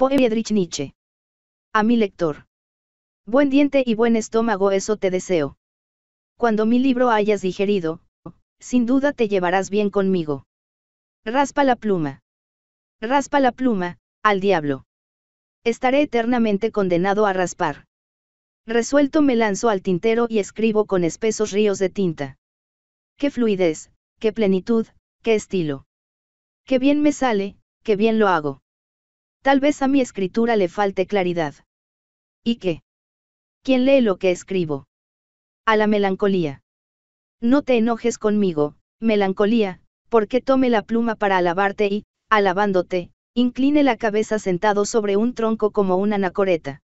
Poe Nietzsche. A mi lector. Buen diente y buen estómago eso te deseo. Cuando mi libro hayas digerido, sin duda te llevarás bien conmigo. Raspa la pluma. Raspa la pluma, al diablo. Estaré eternamente condenado a raspar. Resuelto me lanzo al tintero y escribo con espesos ríos de tinta. Qué fluidez, qué plenitud, qué estilo. Qué bien me sale, qué bien lo hago. Tal vez a mi escritura le falte claridad. ¿Y qué? ¿Quién lee lo que escribo? A la melancolía. No te enojes conmigo, melancolía, porque tome la pluma para alabarte y, alabándote, incline la cabeza sentado sobre un tronco como una anacoreta.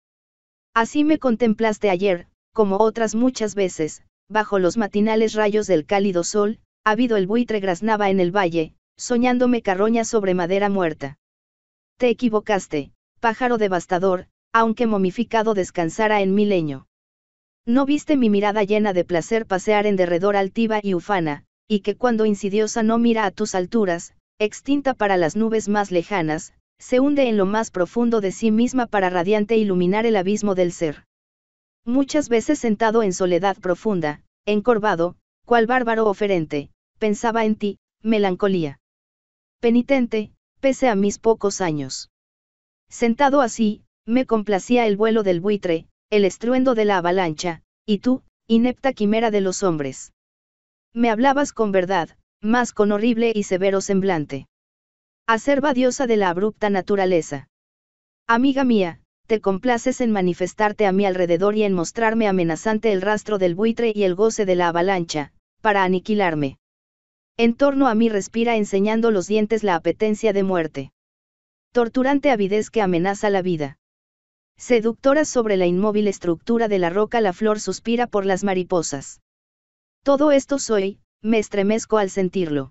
Así me contemplaste ayer, como otras muchas veces, bajo los matinales rayos del cálido sol, habido el buitre graznaba en el valle, soñándome carroña sobre madera muerta. Te equivocaste, pájaro devastador, aunque momificado descansara en mi leño. ¿No viste mi mirada llena de placer pasear en derredor altiva y ufana, y que cuando insidiosa no mira a tus alturas, extinta para las nubes más lejanas, se hunde en lo más profundo de sí misma para radiante iluminar el abismo del ser? Muchas veces sentado en soledad profunda, encorvado, cual bárbaro oferente, pensaba en ti, melancolía. Penitente, pese a mis pocos años. Sentado así, me complacía el vuelo del buitre, el estruendo de la avalancha, y tú, inepta quimera de los hombres. Me hablabas con verdad, más con horrible y severo semblante. Acerba diosa de la abrupta naturaleza. Amiga mía, te complaces en manifestarte a mi alrededor y en mostrarme amenazante el rastro del buitre y el goce de la avalancha, para aniquilarme. En torno a mí respira enseñando los dientes la apetencia de muerte. Torturante avidez que amenaza la vida. Seductora sobre la inmóvil estructura de la roca la flor suspira por las mariposas. Todo esto soy, me estremezco al sentirlo.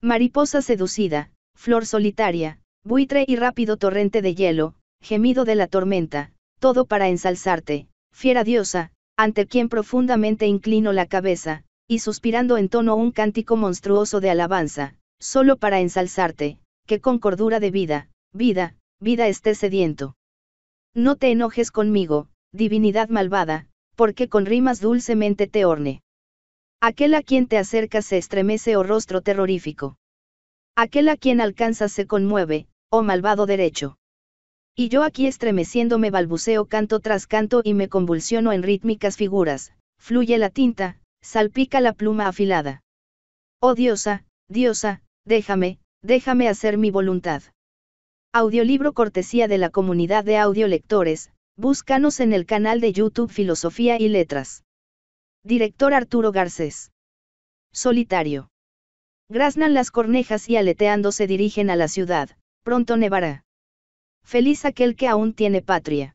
Mariposa seducida, flor solitaria, buitre y rápido torrente de hielo, gemido de la tormenta, todo para ensalzarte, fiera diosa, ante quien profundamente inclino la cabeza, y suspirando en tono un cántico monstruoso de alabanza, solo para ensalzarte, que con cordura de vida, vida, vida esté sediento. No te enojes conmigo, divinidad malvada, porque con rimas dulcemente te horne. Aquel a quien te acerca se estremece o oh rostro terrorífico. Aquel a quien alcanzas se conmueve, oh malvado derecho. Y yo aquí estremeciéndome balbuceo canto tras canto y me convulsiono en rítmicas figuras, fluye la tinta, salpica la pluma afilada. Oh diosa, diosa, déjame, déjame hacer mi voluntad. Audiolibro cortesía de la comunidad de audiolectores, búscanos en el canal de YouTube Filosofía y Letras. Director Arturo Garcés. Solitario. Graznan las cornejas y aleteando se dirigen a la ciudad, pronto nevará. Feliz aquel que aún tiene patria.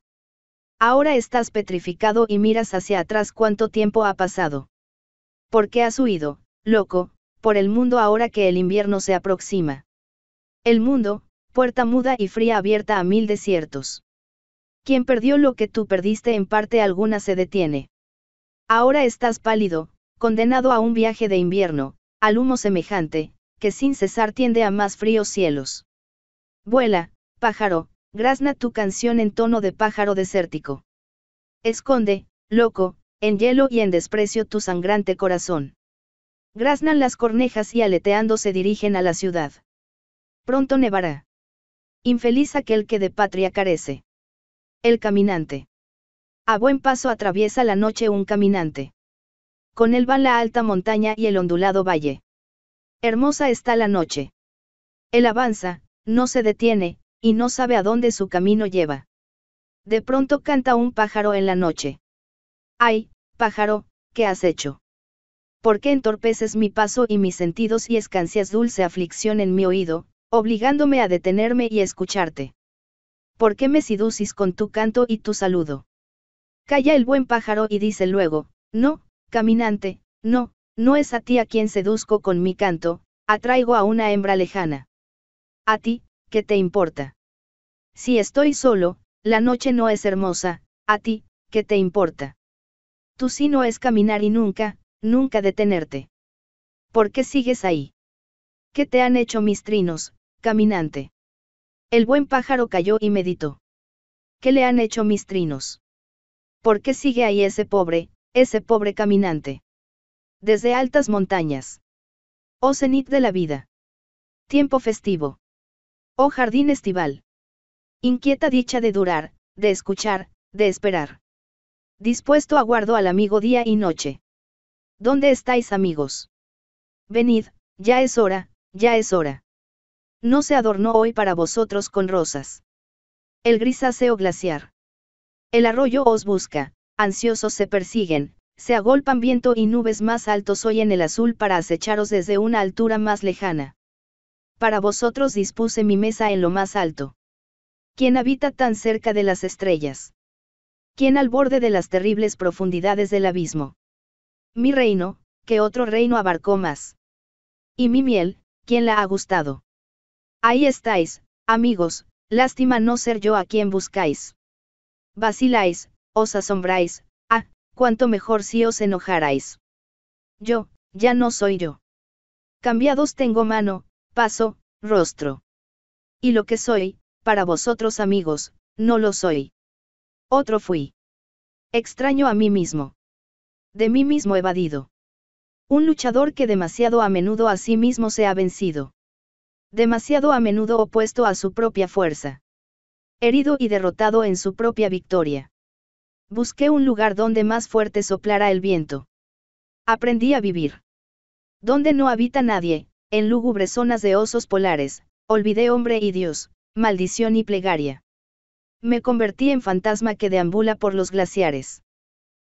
Ahora estás petrificado y miras hacia atrás cuánto tiempo ha pasado. ¿Por qué has huido, loco, por el mundo ahora que el invierno se aproxima? El mundo, puerta muda y fría abierta a mil desiertos. Quien perdió lo que tú perdiste en parte alguna se detiene. Ahora estás pálido, condenado a un viaje de invierno, al humo semejante, que sin cesar tiende a más fríos cielos. Vuela, pájaro, grazna tu canción en tono de pájaro desértico. Esconde, loco, en hielo y en desprecio tu sangrante corazón. Graznan las cornejas y aleteando se dirigen a la ciudad. Pronto nevará. Infeliz aquel que de patria carece. El caminante. A buen paso atraviesa la noche un caminante. Con él van la alta montaña y el ondulado valle. Hermosa está la noche. Él avanza, no se detiene, y no sabe a dónde su camino lleva. De pronto canta un pájaro en la noche. Ay, pájaro, ¿qué has hecho? ¿Por qué entorpeces mi paso y mis sentidos y escancias dulce aflicción en mi oído, obligándome a detenerme y escucharte? ¿Por qué me seducís con tu canto y tu saludo? Calla el buen pájaro y dice luego, no, caminante, no, no es a ti a quien seduzco con mi canto, atraigo a una hembra lejana. A ti, ¿qué te importa? Si estoy solo, la noche no es hermosa, a ti, ¿qué te importa? Tu sino es caminar y nunca, nunca detenerte. ¿Por qué sigues ahí? ¿Qué te han hecho mis trinos, caminante? El buen pájaro cayó y meditó. ¿Qué le han hecho mis trinos? ¿Por qué sigue ahí ese pobre, ese pobre caminante? Desde altas montañas. Oh cenit de la vida. Tiempo festivo. Oh jardín estival. Inquieta dicha de durar, de escuchar, de esperar. Dispuesto aguardo al amigo día y noche. ¿Dónde estáis amigos? Venid, ya es hora, ya es hora. No se adornó hoy para vosotros con rosas. El grisáceo glaciar. El arroyo os busca, ansiosos se persiguen, se agolpan viento y nubes más altos hoy en el azul para acecharos desde una altura más lejana. Para vosotros dispuse mi mesa en lo más alto. ¿Quién habita tan cerca de las estrellas? quien al borde de las terribles profundidades del abismo. Mi reino, que otro reino abarcó más. Y mi miel, quien la ha gustado. Ahí estáis, amigos, lástima no ser yo a quien buscáis. Vaciláis, os asombráis, ah, cuánto mejor si os enojarais. Yo, ya no soy yo. Cambiados tengo mano, paso, rostro. Y lo que soy, para vosotros amigos, no lo soy. Otro fui. Extraño a mí mismo. De mí mismo evadido. Un luchador que demasiado a menudo a sí mismo se ha vencido. Demasiado a menudo opuesto a su propia fuerza. Herido y derrotado en su propia victoria. Busqué un lugar donde más fuerte soplara el viento. Aprendí a vivir. Donde no habita nadie, en lúgubres zonas de osos polares, olvidé hombre y Dios, maldición y plegaria. Me convertí en fantasma que deambula por los glaciares.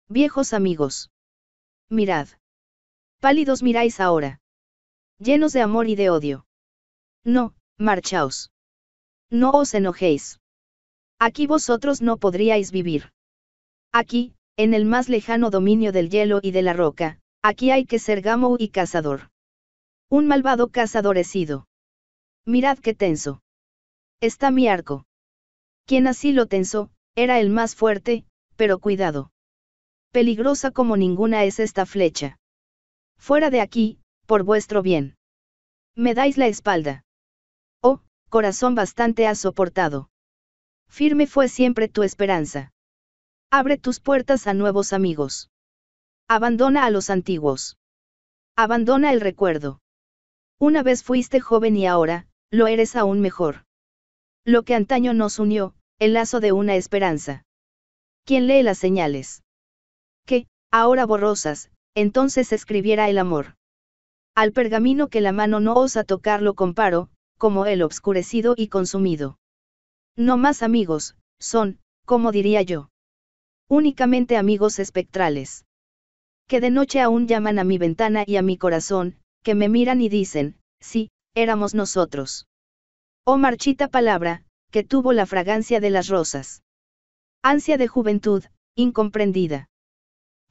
Viejos amigos. Mirad. Pálidos miráis ahora. Llenos de amor y de odio. No, marchaos. No os enojéis. Aquí vosotros no podríais vivir. Aquí, en el más lejano dominio del hielo y de la roca, aquí hay que ser gamo y cazador. Un malvado cazador Mirad qué tenso. Está mi arco. Quien así lo tensó, era el más fuerte, pero cuidado. Peligrosa como ninguna es esta flecha. Fuera de aquí, por vuestro bien. Me dais la espalda. Oh, corazón bastante has soportado. Firme fue siempre tu esperanza. Abre tus puertas a nuevos amigos. Abandona a los antiguos. Abandona el recuerdo. Una vez fuiste joven y ahora, lo eres aún mejor. Lo que antaño nos unió, el lazo de una esperanza. ¿Quién lee las señales? Que, ahora borrosas, entonces escribiera el amor. Al pergamino que la mano no osa tocar lo comparo, como el obscurecido y consumido. No más amigos, son, como diría yo. Únicamente amigos espectrales. Que de noche aún llaman a mi ventana y a mi corazón, que me miran y dicen, sí, éramos nosotros. Oh marchita palabra, que tuvo la fragancia de las rosas. Ansia de juventud, incomprendida.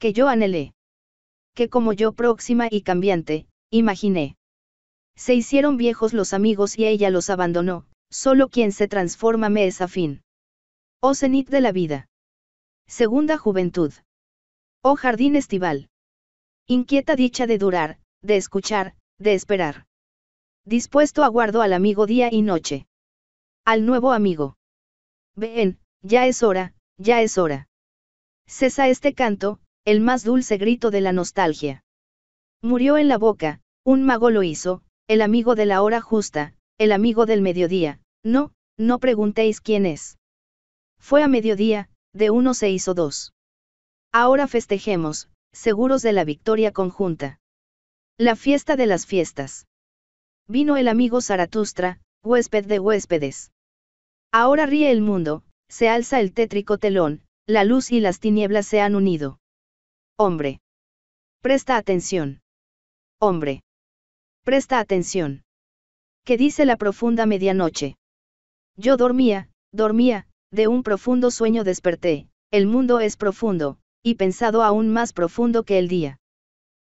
Que yo anhelé. Que como yo próxima y cambiante, imaginé. Se hicieron viejos los amigos y ella los abandonó, solo quien se transforma me es afín. Oh cenit de la vida. Segunda juventud. Oh jardín estival. Inquieta dicha de durar, de escuchar, de esperar. Dispuesto aguardo al amigo día y noche. Al nuevo amigo. Ven, ya es hora, ya es hora. Cesa este canto, el más dulce grito de la nostalgia. Murió en la boca, un mago lo hizo, el amigo de la hora justa, el amigo del mediodía, no, no preguntéis quién es. Fue a mediodía, de uno se hizo dos. Ahora festejemos, seguros de la victoria conjunta. La fiesta de las fiestas. Vino el amigo Zaratustra, huésped de huéspedes. Ahora ríe el mundo, se alza el tétrico telón, la luz y las tinieblas se han unido. Hombre. Presta atención. Hombre. Presta atención. ¿Qué dice la profunda medianoche? Yo dormía, dormía, de un profundo sueño desperté, el mundo es profundo, y pensado aún más profundo que el día.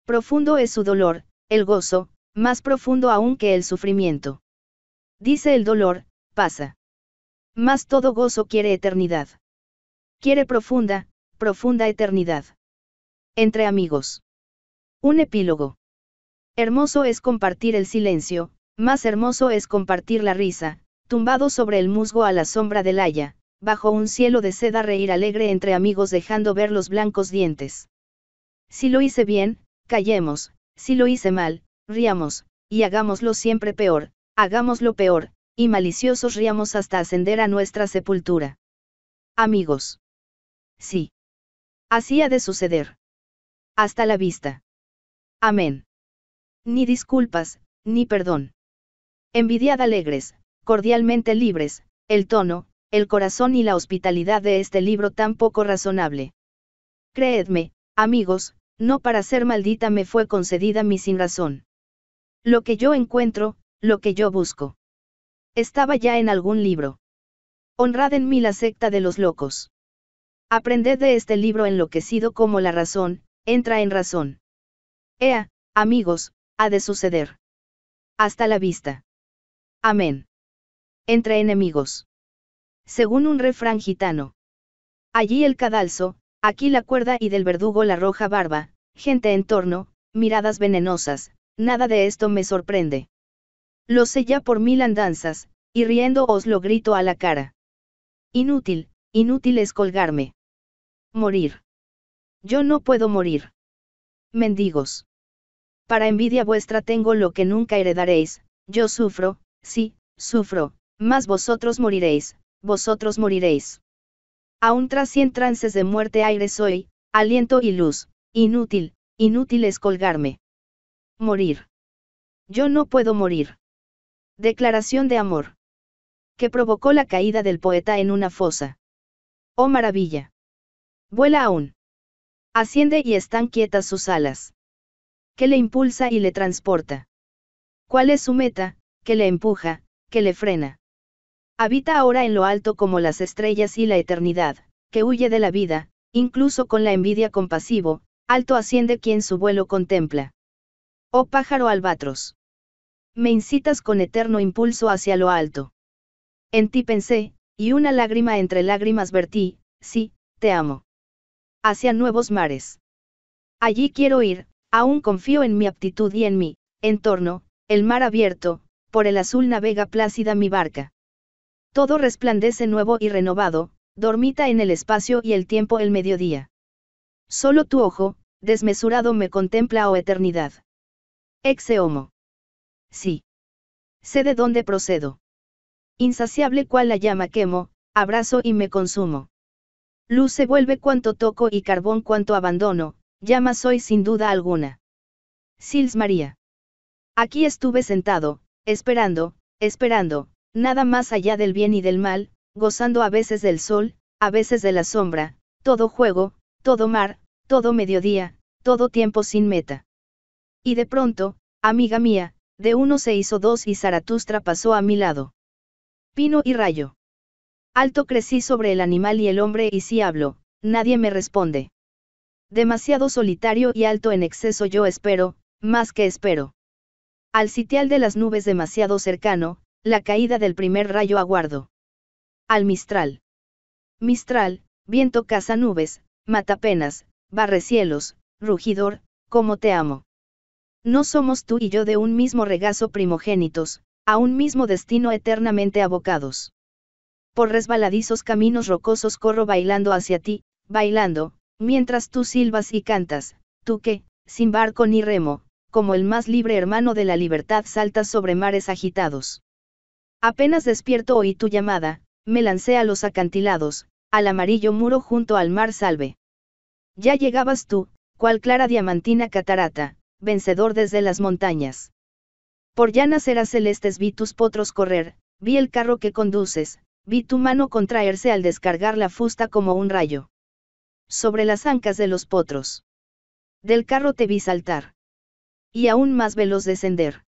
Profundo es su dolor, el gozo, más profundo aún que el sufrimiento. Dice el dolor, pasa. Más todo gozo quiere eternidad. Quiere profunda, profunda eternidad. Entre amigos. Un epílogo. Hermoso es compartir el silencio, más hermoso es compartir la risa, tumbado sobre el musgo a la sombra del haya, bajo un cielo de seda reír alegre entre amigos dejando ver los blancos dientes. Si lo hice bien, callemos, si lo hice mal, riamos, y hagámoslo siempre peor, hagámoslo peor, y maliciosos ríamos hasta ascender a nuestra sepultura. Amigos. Sí. Así ha de suceder. Hasta la vista. Amén. Ni disculpas, ni perdón. Envidiad alegres, cordialmente libres, el tono, el corazón y la hospitalidad de este libro tan poco razonable. Creedme, amigos, no para ser maldita me fue concedida mi sin razón. Lo que yo encuentro, lo que yo busco. Estaba ya en algún libro. Honrad en mí la secta de los locos. Aprended de este libro enloquecido como la razón, entra en razón. Ea, amigos, ha de suceder. Hasta la vista. Amén. Entre enemigos. Según un refrán gitano. Allí el cadalso, aquí la cuerda y del verdugo la roja barba, gente en torno, miradas venenosas, Nada de esto me sorprende. Lo sé ya por mil andanzas, y riendo os lo grito a la cara. Inútil, inútil es colgarme. Morir. Yo no puedo morir. Mendigos. Para envidia vuestra tengo lo que nunca heredaréis, yo sufro, sí, sufro, mas vosotros moriréis, vosotros moriréis. Aún tras cien trances de muerte aire soy, aliento y luz, inútil, inútil es colgarme. Morir. Yo no puedo morir. Declaración de amor. Que provocó la caída del poeta en una fosa. Oh maravilla. Vuela aún. Asciende y están quietas sus alas. ¿Qué le impulsa y le transporta. ¿Cuál es su meta? Que le empuja, que le frena. Habita ahora en lo alto como las estrellas y la eternidad, que huye de la vida, incluso con la envidia compasivo, alto asciende quien su vuelo contempla. Oh pájaro albatros. Me incitas con eterno impulso hacia lo alto. En ti pensé, y una lágrima entre lágrimas vertí, sí, te amo. Hacia nuevos mares. Allí quiero ir, aún confío en mi aptitud y en mi entorno, el mar abierto, por el azul navega plácida mi barca. Todo resplandece nuevo y renovado, dormita en el espacio y el tiempo el mediodía. Solo tu ojo, desmesurado me contempla oh eternidad. Exe homo. Sí. Sé de dónde procedo. Insaciable cual la llama quemo, abrazo y me consumo. Luz se vuelve cuanto toco y carbón cuanto abandono, llama soy sin duda alguna. Sils María. Aquí estuve sentado, esperando, esperando, nada más allá del bien y del mal, gozando a veces del sol, a veces de la sombra, todo juego, todo mar, todo mediodía, todo tiempo sin meta. Y de pronto, amiga mía, de uno se hizo dos y Zaratustra pasó a mi lado. Pino y rayo. Alto crecí sobre el animal y el hombre y si hablo, nadie me responde. Demasiado solitario y alto en exceso yo espero, más que espero. Al sitial de las nubes demasiado cercano, la caída del primer rayo aguardo. Al Mistral. Mistral, viento caza nubes, mata penas, barre cielos, rugidor, como te amo. No somos tú y yo de un mismo regazo primogénitos, a un mismo destino eternamente abocados. Por resbaladizos caminos rocosos corro bailando hacia ti, bailando, mientras tú silbas y cantas, tú que, sin barco ni remo, como el más libre hermano de la libertad saltas sobre mares agitados. Apenas despierto oí tu llamada, me lancé a los acantilados, al amarillo muro junto al mar salve. Ya llegabas tú, cual clara diamantina catarata, vencedor desde las montañas. Por llanas eras celestes vi tus potros correr, vi el carro que conduces, vi tu mano contraerse al descargar la fusta como un rayo. Sobre las ancas de los potros. Del carro te vi saltar. Y aún más veloz descender.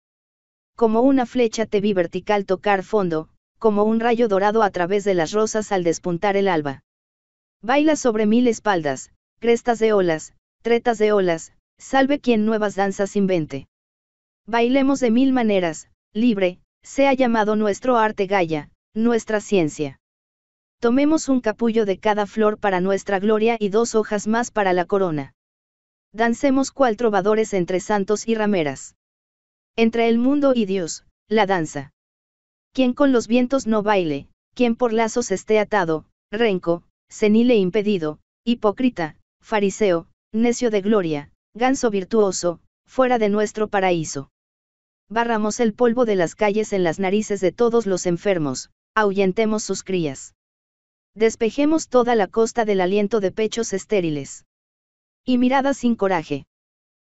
Como una flecha te vi vertical tocar fondo, como un rayo dorado a través de las rosas al despuntar el alba. baila sobre mil espaldas, crestas de olas, tretas de olas, Salve quien nuevas danzas invente. Bailemos de mil maneras, libre, sea llamado nuestro arte gaya, nuestra ciencia. Tomemos un capullo de cada flor para nuestra gloria y dos hojas más para la corona. Dancemos cual trovadores entre santos y rameras. Entre el mundo y Dios, la danza. Quien con los vientos no baile, quien por lazos esté atado, renco, senile impedido, hipócrita, fariseo, necio de gloria, Ganso virtuoso, fuera de nuestro paraíso. Barramos el polvo de las calles en las narices de todos los enfermos, ahuyentemos sus crías. Despejemos toda la costa del aliento de pechos estériles. Y miradas sin coraje.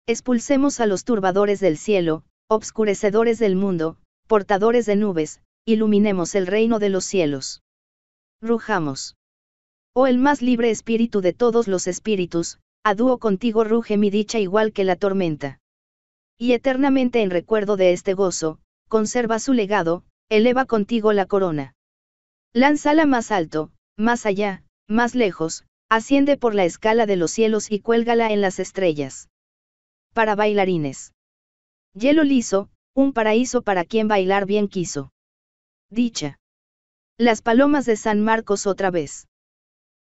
Expulsemos a los turbadores del cielo, obscurecedores del mundo, portadores de nubes, iluminemos el reino de los cielos. Rujamos. Oh el más libre espíritu de todos los espíritus, a dúo contigo ruge mi dicha igual que la tormenta. Y eternamente en recuerdo de este gozo, conserva su legado, eleva contigo la corona. Lánzala más alto, más allá, más lejos, asciende por la escala de los cielos y cuélgala en las estrellas. Para bailarines. Hielo liso, un paraíso para quien bailar bien quiso. Dicha. Las palomas de San Marcos otra vez.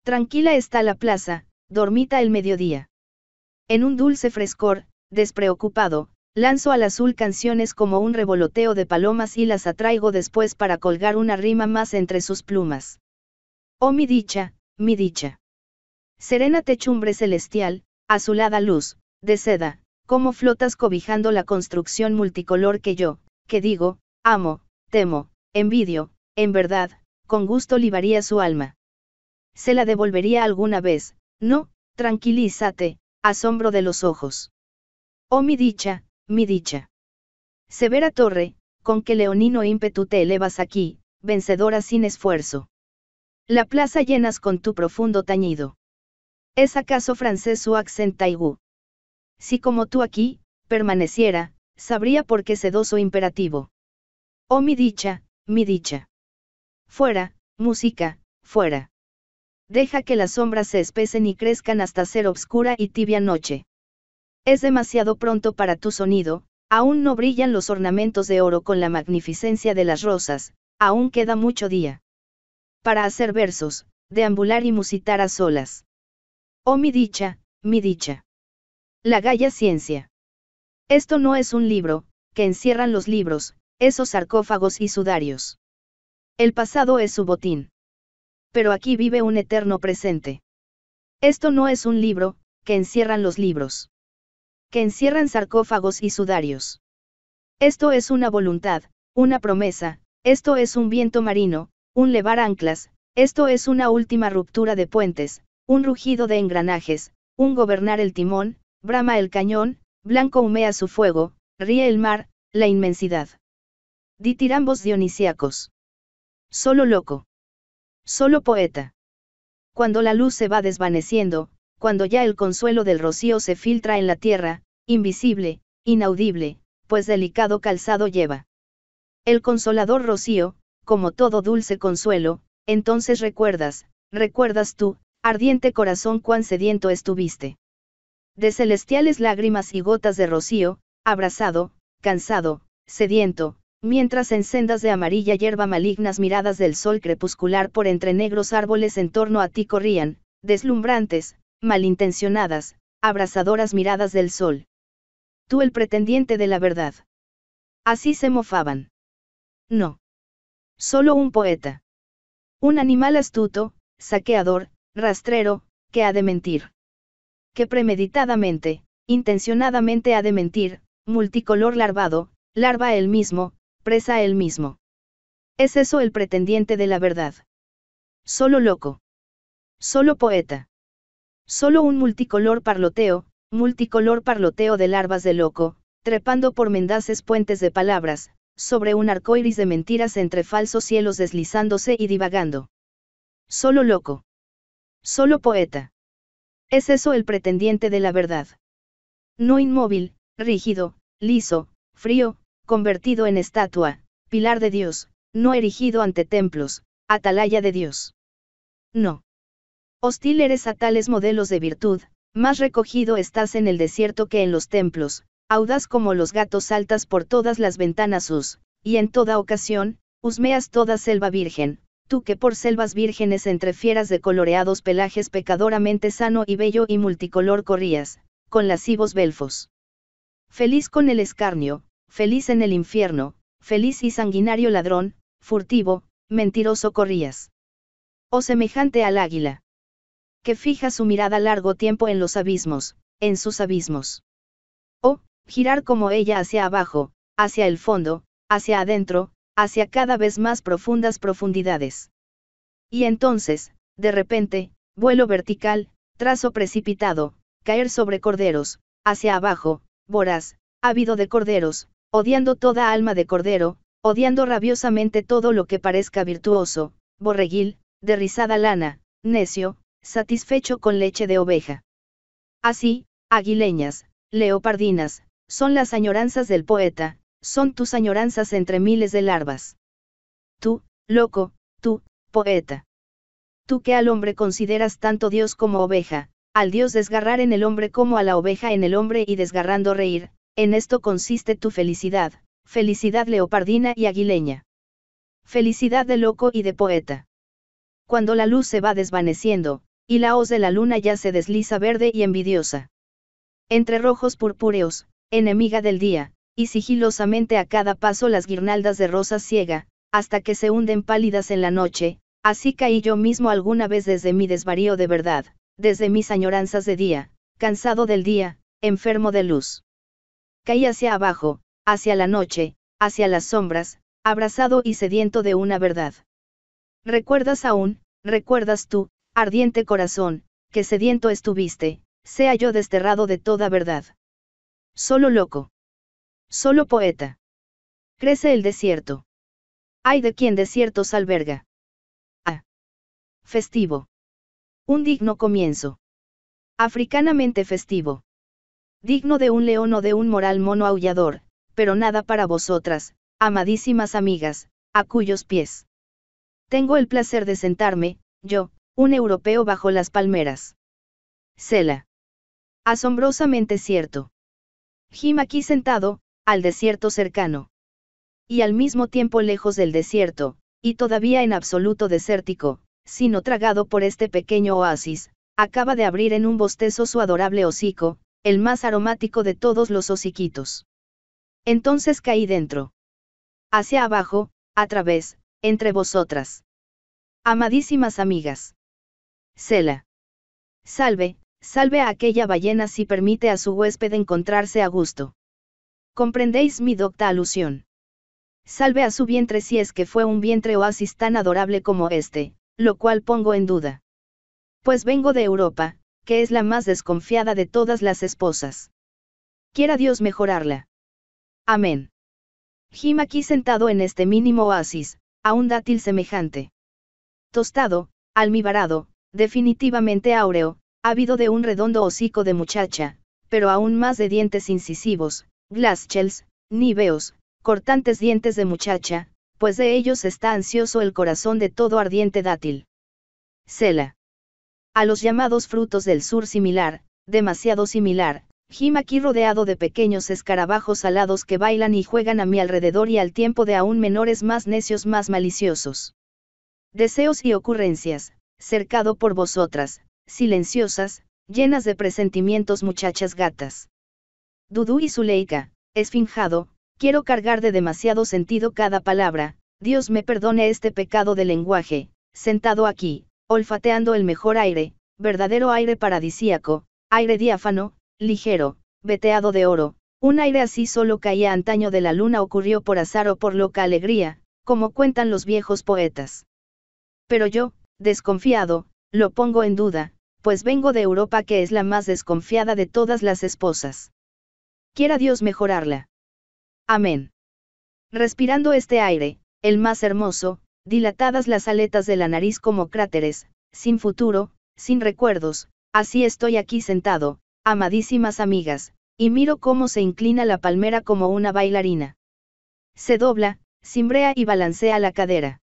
Tranquila está la plaza, Dormita el mediodía. En un dulce frescor, despreocupado, lanzo al azul canciones como un revoloteo de palomas y las atraigo después para colgar una rima más entre sus plumas. Oh mi dicha, mi dicha. Serena techumbre celestial, azulada luz, de seda, como flotas cobijando la construcción multicolor que yo, que digo, amo, temo, envidio, en verdad, con gusto libaría su alma. Se la devolvería alguna vez, no, tranquilízate, asombro de los ojos. Oh mi dicha, mi dicha. Severa torre, con que leonino ímpetu te elevas aquí, vencedora sin esfuerzo. La plaza llenas con tu profundo tañido. ¿Es acaso francés su accent taigu? Si como tú aquí, permaneciera, sabría por qué sedoso imperativo. Oh mi dicha, mi dicha. Fuera, música, fuera. Deja que las sombras se espesen y crezcan hasta ser obscura y tibia noche. Es demasiado pronto para tu sonido, aún no brillan los ornamentos de oro con la magnificencia de las rosas, aún queda mucho día. Para hacer versos, deambular y musitar a solas. Oh mi dicha, mi dicha. La Gaya Ciencia. Esto no es un libro, que encierran los libros, esos sarcófagos y sudarios. El pasado es su botín pero aquí vive un eterno presente. Esto no es un libro, que encierran los libros. Que encierran sarcófagos y sudarios. Esto es una voluntad, una promesa, esto es un viento marino, un levar anclas, esto es una última ruptura de puentes, un rugido de engranajes, un gobernar el timón, brama el cañón, blanco humea su fuego, ríe el mar, la inmensidad. Ditirambos dionisiacos. Solo loco. Solo poeta. Cuando la luz se va desvaneciendo, cuando ya el consuelo del rocío se filtra en la tierra, invisible, inaudible, pues delicado calzado lleva. El consolador rocío, como todo dulce consuelo, entonces recuerdas, recuerdas tú, ardiente corazón cuán sediento estuviste. De celestiales lágrimas y gotas de rocío, abrazado, cansado, sediento, mientras en sendas de amarilla hierba malignas miradas del sol crepuscular por entre negros árboles en torno a ti corrían, deslumbrantes, malintencionadas, abrasadoras miradas del sol. Tú el pretendiente de la verdad. Así se mofaban. No. Solo un poeta. Un animal astuto, saqueador, rastrero, que ha de mentir. Que premeditadamente, intencionadamente ha de mentir, multicolor larvado, larva él mismo, presa él mismo. ¿Es eso el pretendiente de la verdad? Solo loco. Solo poeta. Solo un multicolor parloteo, multicolor parloteo de larvas de loco, trepando por mendaces puentes de palabras, sobre un arcoiris de mentiras entre falsos cielos deslizándose y divagando. Solo loco. Solo poeta. ¿Es eso el pretendiente de la verdad? No inmóvil, rígido, liso, frío, convertido en estatua, pilar de Dios, no erigido ante templos, atalaya de Dios. No. Hostil eres a tales modelos de virtud, más recogido estás en el desierto que en los templos, audaz como los gatos saltas por todas las ventanas sus, y en toda ocasión, husmeas toda selva virgen, tú que por selvas vírgenes entre fieras de coloreados pelajes pecadoramente sano y bello y multicolor corrías, con lascivos belfos. Feliz con el escarnio, feliz en el infierno, feliz y sanguinario ladrón, furtivo, mentiroso corrías. O oh semejante al águila. Que fija su mirada largo tiempo en los abismos, en sus abismos. O, oh, girar como ella hacia abajo, hacia el fondo, hacia adentro, hacia cada vez más profundas profundidades. Y entonces, de repente, vuelo vertical, trazo precipitado, caer sobre corderos, hacia abajo, voraz, ávido de corderos, odiando toda alma de cordero, odiando rabiosamente todo lo que parezca virtuoso, borreguil, de rizada lana, necio, satisfecho con leche de oveja. Así, aguileñas, leopardinas, son las añoranzas del poeta, son tus añoranzas entre miles de larvas. Tú, loco, tú, poeta. Tú que al hombre consideras tanto Dios como oveja, al Dios desgarrar en el hombre como a la oveja en el hombre y desgarrando reír, en esto consiste tu felicidad, felicidad leopardina y aguileña. Felicidad de loco y de poeta. Cuando la luz se va desvaneciendo, y la hoz de la luna ya se desliza verde y envidiosa. Entre rojos purpúreos, enemiga del día, y sigilosamente a cada paso las guirnaldas de rosa ciega, hasta que se hunden pálidas en la noche, así caí yo mismo alguna vez desde mi desvarío de verdad, desde mis añoranzas de día, cansado del día, enfermo de luz caí hacia abajo, hacia la noche, hacia las sombras, abrazado y sediento de una verdad. Recuerdas aún, recuerdas tú, ardiente corazón, que sediento estuviste, sea yo desterrado de toda verdad. Solo loco. Solo poeta. Crece el desierto. Hay de quien desiertos alberga. Ah. Festivo. Un digno comienzo. Africanamente festivo. Digno de un león o de un moral mono aullador, pero nada para vosotras, amadísimas amigas, a cuyos pies. Tengo el placer de sentarme, yo, un europeo bajo las palmeras. Cela. Asombrosamente cierto. Jim aquí sentado, al desierto cercano. Y al mismo tiempo lejos del desierto, y todavía en absoluto desértico, sino tragado por este pequeño oasis, acaba de abrir en un bostezo su adorable hocico, el más aromático de todos los hociquitos. Entonces caí dentro. Hacia abajo, a través, entre vosotras. Amadísimas amigas. Cela. Salve, salve a aquella ballena si permite a su huésped encontrarse a gusto. Comprendéis mi docta alusión. Salve a su vientre si es que fue un vientre oasis tan adorable como este, lo cual pongo en duda. Pues vengo de Europa, que es la más desconfiada de todas las esposas. Quiera Dios mejorarla. Amén. Jim aquí sentado en este mínimo oasis, a un dátil semejante. Tostado, almibarado, definitivamente áureo, ávido de un redondo hocico de muchacha, pero aún más de dientes incisivos, glaschels, niveos, cortantes dientes de muchacha, pues de ellos está ansioso el corazón de todo ardiente dátil. Cela. A los llamados frutos del sur similar, demasiado similar, Jim aquí rodeado de pequeños escarabajos alados que bailan y juegan a mi alrededor y al tiempo de aún menores más necios más maliciosos. Deseos y ocurrencias, cercado por vosotras, silenciosas, llenas de presentimientos muchachas gatas. Dudú y Zuleika, esfinjado, quiero cargar de demasiado sentido cada palabra, Dios me perdone este pecado de lenguaje, sentado aquí, olfateando el mejor aire, verdadero aire paradisíaco, aire diáfano, ligero, veteado de oro, un aire así solo caía antaño de la luna ocurrió por azar o por loca alegría, como cuentan los viejos poetas. Pero yo, desconfiado, lo pongo en duda, pues vengo de Europa que es la más desconfiada de todas las esposas. Quiera Dios mejorarla. Amén. Respirando este aire, el más hermoso, Dilatadas las aletas de la nariz como cráteres, sin futuro, sin recuerdos, así estoy aquí sentado, amadísimas amigas, y miro cómo se inclina la palmera como una bailarina. Se dobla, cimbrea y balancea la cadera.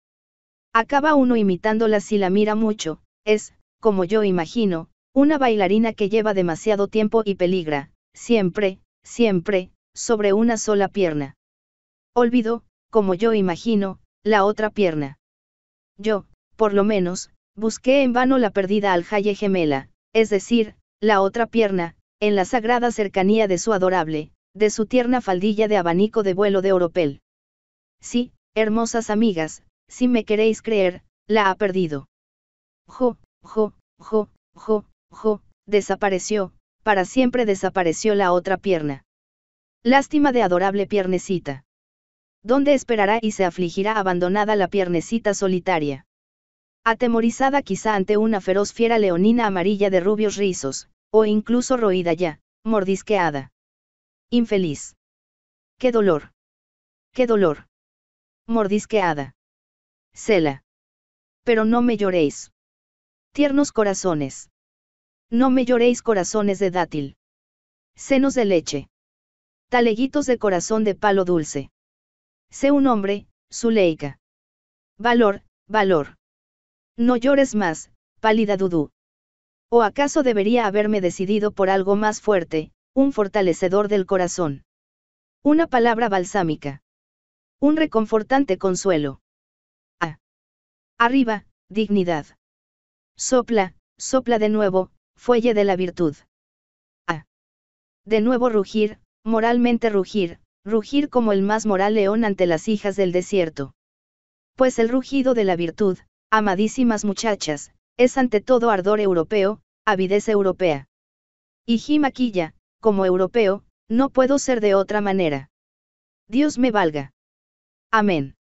Acaba uno imitándola si la mira mucho, es, como yo imagino, una bailarina que lleva demasiado tiempo y peligra, siempre, siempre, sobre una sola pierna. Olvido, como yo imagino, la otra pierna. Yo, por lo menos, busqué en vano la perdida aljaye gemela, es decir, la otra pierna, en la sagrada cercanía de su adorable, de su tierna faldilla de abanico de vuelo de oropel. Sí, hermosas amigas, si me queréis creer, la ha perdido. Jo, jo, jo, jo, jo, desapareció, para siempre desapareció la otra pierna. Lástima de adorable piernecita. ¿Dónde esperará y se afligirá abandonada la piernecita solitaria. Atemorizada quizá ante una feroz fiera leonina amarilla de rubios rizos, o incluso roída ya, mordisqueada. Infeliz. ¡Qué dolor! ¡Qué dolor! Mordisqueada. Cela. Pero no me lloréis. Tiernos corazones. No me lloréis corazones de dátil. Senos de leche. Taleguitos de corazón de palo dulce. Sé un hombre, Zuleika. Valor, valor. No llores más, pálida Dudú. ¿O acaso debería haberme decidido por algo más fuerte, un fortalecedor del corazón? Una palabra balsámica. Un reconfortante consuelo. Ah. Arriba, dignidad. Sopla, sopla de nuevo, fuelle de la virtud. Ah. De nuevo rugir, moralmente rugir, rugir como el más moral león ante las hijas del desierto. Pues el rugido de la virtud, amadísimas muchachas, es ante todo ardor europeo, avidez europea. Y Jimaquilla, como europeo, no puedo ser de otra manera. Dios me valga. Amén.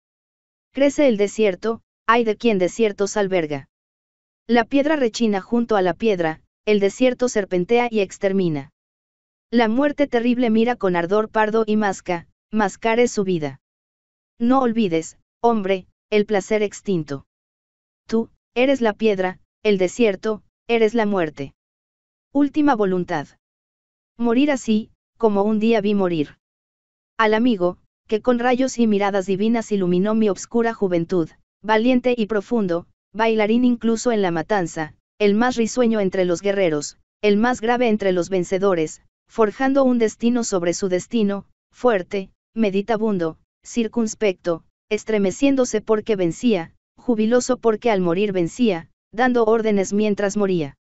Crece el desierto, hay de quien desiertos alberga. La piedra rechina junto a la piedra, el desierto serpentea y extermina. La muerte terrible mira con ardor pardo y masca, mascare su vida. No olvides, hombre, el placer extinto. Tú, eres la piedra, el desierto, eres la muerte. Última voluntad. Morir así, como un día vi morir. Al amigo, que con rayos y miradas divinas iluminó mi obscura juventud, valiente y profundo, bailarín incluso en la matanza, el más risueño entre los guerreros, el más grave entre los vencedores, forjando un destino sobre su destino, fuerte, meditabundo, circunspecto, estremeciéndose porque vencía, jubiloso porque al morir vencía, dando órdenes mientras moría.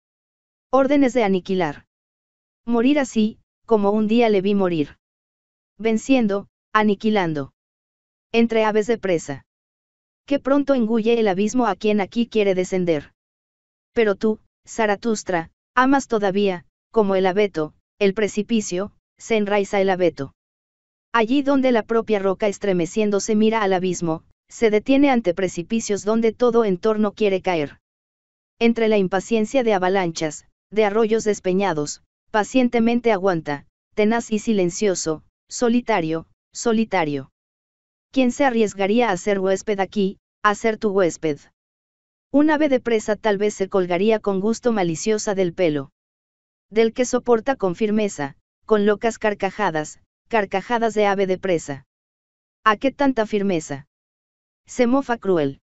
Órdenes de aniquilar. Morir así, como un día le vi morir. Venciendo, aniquilando. Entre aves de presa. Que pronto engulle el abismo a quien aquí quiere descender. Pero tú, Zaratustra, amas todavía, como el abeto, el precipicio, se enraiza el abeto. Allí donde la propia roca estremeciéndose mira al abismo, se detiene ante precipicios donde todo entorno quiere caer. Entre la impaciencia de avalanchas, de arroyos despeñados, pacientemente aguanta, tenaz y silencioso, solitario, solitario. ¿Quién se arriesgaría a ser huésped aquí, a ser tu huésped? Un ave de presa tal vez se colgaría con gusto maliciosa del pelo del que soporta con firmeza, con locas carcajadas, carcajadas de ave de presa. ¿A qué tanta firmeza? Se mofa cruel.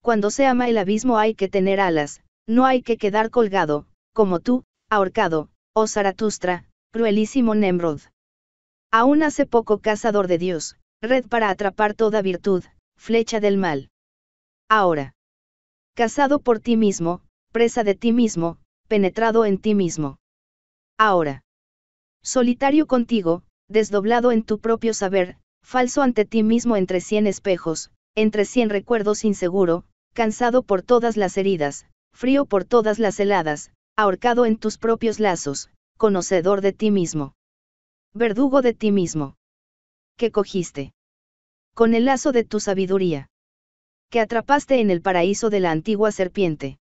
Cuando se ama el abismo hay que tener alas, no hay que quedar colgado, como tú, ahorcado, oh Zaratustra, cruelísimo Nemrod. Aún hace poco cazador de Dios, red para atrapar toda virtud, flecha del mal. Ahora. Cazado por ti mismo, presa de ti mismo, penetrado en ti mismo. Ahora. Solitario contigo, desdoblado en tu propio saber, falso ante ti mismo entre cien espejos, entre cien recuerdos inseguro, cansado por todas las heridas, frío por todas las heladas, ahorcado en tus propios lazos, conocedor de ti mismo. Verdugo de ti mismo. Que cogiste. Con el lazo de tu sabiduría. Que atrapaste en el paraíso de la antigua serpiente.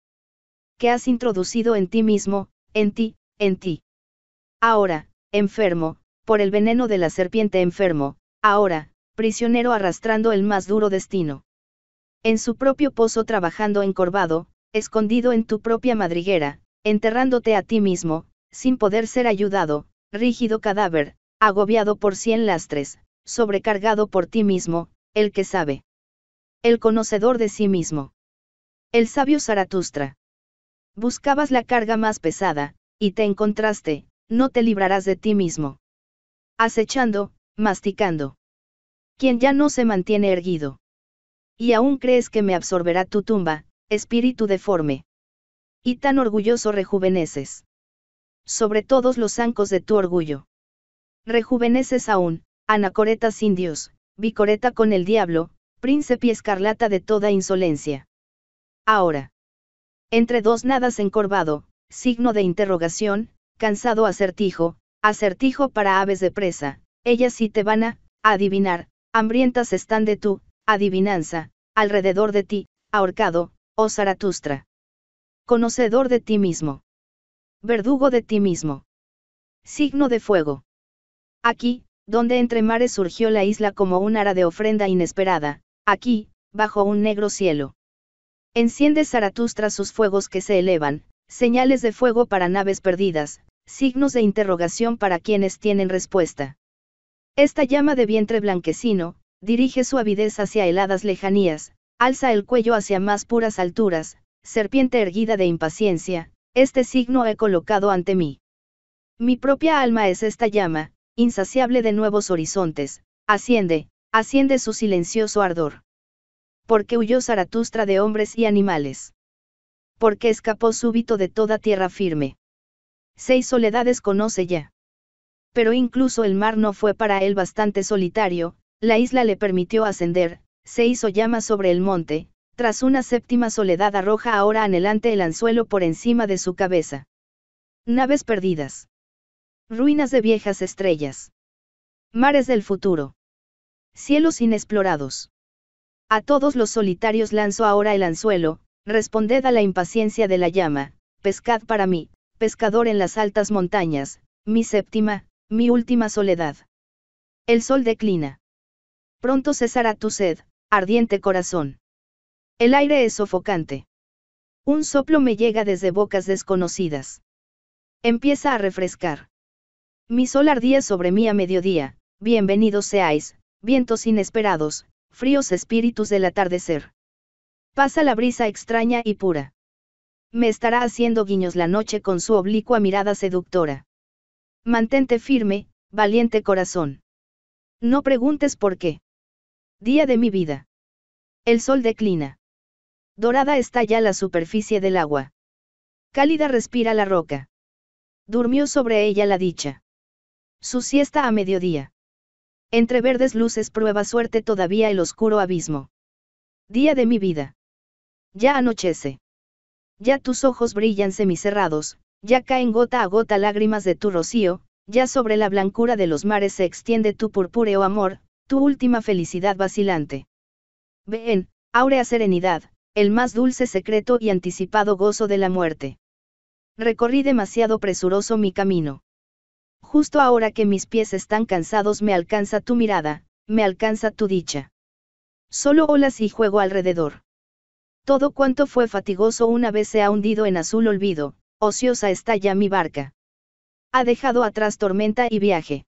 Que has introducido en ti mismo, en ti, en ti. Ahora, enfermo, por el veneno de la serpiente enfermo, ahora, prisionero arrastrando el más duro destino. En su propio pozo trabajando encorvado, escondido en tu propia madriguera, enterrándote a ti mismo, sin poder ser ayudado, rígido cadáver, agobiado por cien lastres, sobrecargado por ti mismo, el que sabe. El conocedor de sí mismo. El sabio Zaratustra. Buscabas la carga más pesada, y te encontraste, no te librarás de ti mismo. Acechando, masticando. Quien ya no se mantiene erguido. Y aún crees que me absorberá tu tumba, espíritu deforme. Y tan orgulloso rejuveneces. Sobre todos los zancos de tu orgullo. Rejuveneces aún, anacoreta sin Dios, bicoreta con el diablo, príncipe escarlata de toda insolencia. Ahora. Entre dos nadas encorvado, signo de interrogación, cansado acertijo, acertijo para aves de presa, ellas sí te van a, adivinar, hambrientas están de tu, adivinanza, alrededor de ti, ahorcado, oh Zaratustra. Conocedor de ti mismo. Verdugo de ti mismo. Signo de fuego. Aquí, donde entre mares surgió la isla como un ara de ofrenda inesperada, aquí, bajo un negro cielo. Enciende Zaratustra sus fuegos que se elevan, señales de fuego para naves perdidas, signos de interrogación para quienes tienen respuesta. Esta llama de vientre blanquecino, dirige su avidez hacia heladas lejanías, alza el cuello hacia más puras alturas, serpiente erguida de impaciencia, este signo he colocado ante mí. Mi propia alma es esta llama, insaciable de nuevos horizontes, asciende, asciende su silencioso ardor. Porque huyó Zaratustra de hombres y animales. Porque escapó súbito de toda tierra firme. Seis soledades conoce ya. Pero incluso el mar no fue para él bastante solitario, la isla le permitió ascender, se hizo llama sobre el monte, tras una séptima soledad arroja ahora anhelante el anzuelo por encima de su cabeza. Naves perdidas. Ruinas de viejas estrellas. Mares del futuro. Cielos inexplorados. A todos los solitarios lanzo ahora el anzuelo, responded a la impaciencia de la llama, pescad para mí, pescador en las altas montañas, mi séptima, mi última soledad. El sol declina. Pronto cesará tu sed, ardiente corazón. El aire es sofocante. Un soplo me llega desde bocas desconocidas. Empieza a refrescar. Mi sol ardía sobre mí a mediodía, bienvenidos seáis, vientos inesperados, fríos espíritus del atardecer. Pasa la brisa extraña y pura me estará haciendo guiños la noche con su oblicua mirada seductora. Mantente firme, valiente corazón. No preguntes por qué. Día de mi vida. El sol declina. Dorada está ya la superficie del agua. Cálida respira la roca. Durmió sobre ella la dicha. Su siesta a mediodía. Entre verdes luces prueba suerte todavía el oscuro abismo. Día de mi vida. Ya anochece. Ya tus ojos brillan semicerrados, ya caen gota a gota lágrimas de tu rocío, ya sobre la blancura de los mares se extiende tu purpúreo amor, tu última felicidad vacilante. Ven, áurea serenidad, el más dulce secreto y anticipado gozo de la muerte. Recorrí demasiado presuroso mi camino. Justo ahora que mis pies están cansados me alcanza tu mirada, me alcanza tu dicha. Solo olas y juego alrededor. Todo cuanto fue fatigoso una vez se ha hundido en azul olvido, ociosa está ya mi barca. Ha dejado atrás tormenta y viaje.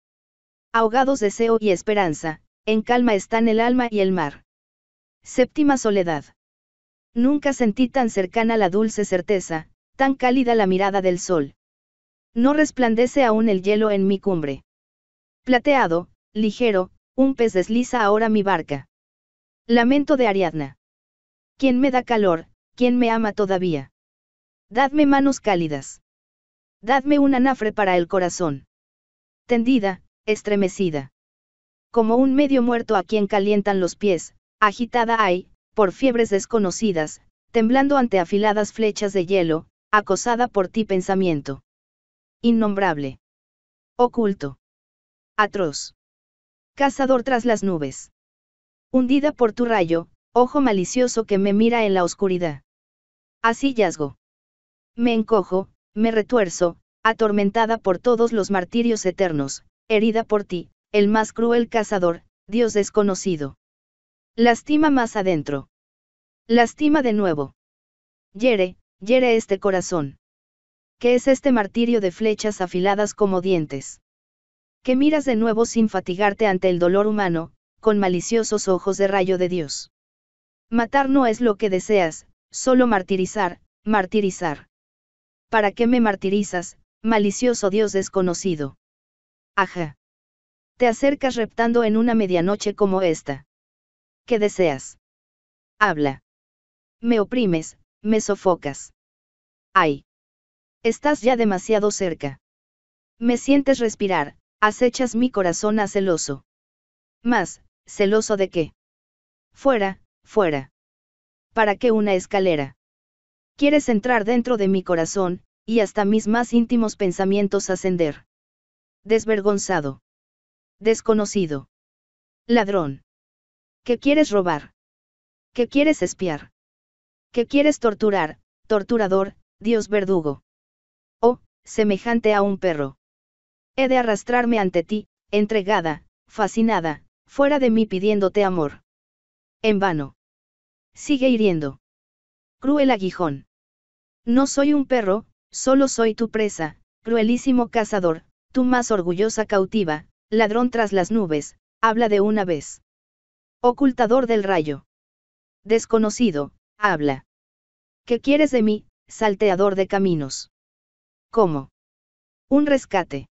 Ahogados deseo y esperanza, en calma están el alma y el mar. Séptima soledad. Nunca sentí tan cercana la dulce certeza, tan cálida la mirada del sol. No resplandece aún el hielo en mi cumbre. Plateado, ligero, un pez desliza ahora mi barca. Lamento de Ariadna. ¿Quién me da calor? ¿Quién me ama todavía? Dadme manos cálidas. Dadme un anafre para el corazón. Tendida, estremecida. Como un medio muerto a quien calientan los pies, agitada hay, por fiebres desconocidas, temblando ante afiladas flechas de hielo, acosada por ti pensamiento. Innombrable. Oculto. Atroz. Cazador tras las nubes. Hundida por tu rayo, ojo malicioso que me mira en la oscuridad. Así yazgo. Me encojo, me retuerzo, atormentada por todos los martirios eternos, herida por ti, el más cruel cazador, Dios desconocido. Lastima más adentro. Lastima de nuevo. Hiere, hiere este corazón. ¿Qué es este martirio de flechas afiladas como dientes? ¿Qué miras de nuevo sin fatigarte ante el dolor humano, con maliciosos ojos de rayo de Dios. Matar no es lo que deseas, solo martirizar, martirizar. ¿Para qué me martirizas, malicioso Dios desconocido? Ajá. Te acercas reptando en una medianoche como esta. ¿Qué deseas? Habla. Me oprimes, me sofocas. Ay. Estás ya demasiado cerca. Me sientes respirar, acechas mi corazón a celoso. Más, celoso de qué? Fuera, fuera. ¿Para qué una escalera? Quieres entrar dentro de mi corazón, y hasta mis más íntimos pensamientos ascender. Desvergonzado. Desconocido. Ladrón. ¿Qué quieres robar? ¿Qué quieres espiar? ¿Qué quieres torturar, torturador, Dios verdugo? Oh, semejante a un perro. He de arrastrarme ante ti, entregada, fascinada, fuera de mí pidiéndote amor. En vano. Sigue hiriendo. Cruel aguijón. No soy un perro, solo soy tu presa, cruelísimo cazador, tu más orgullosa cautiva, ladrón tras las nubes, habla de una vez. Ocultador del rayo. Desconocido, habla. ¿Qué quieres de mí, salteador de caminos? ¿Cómo? Un rescate.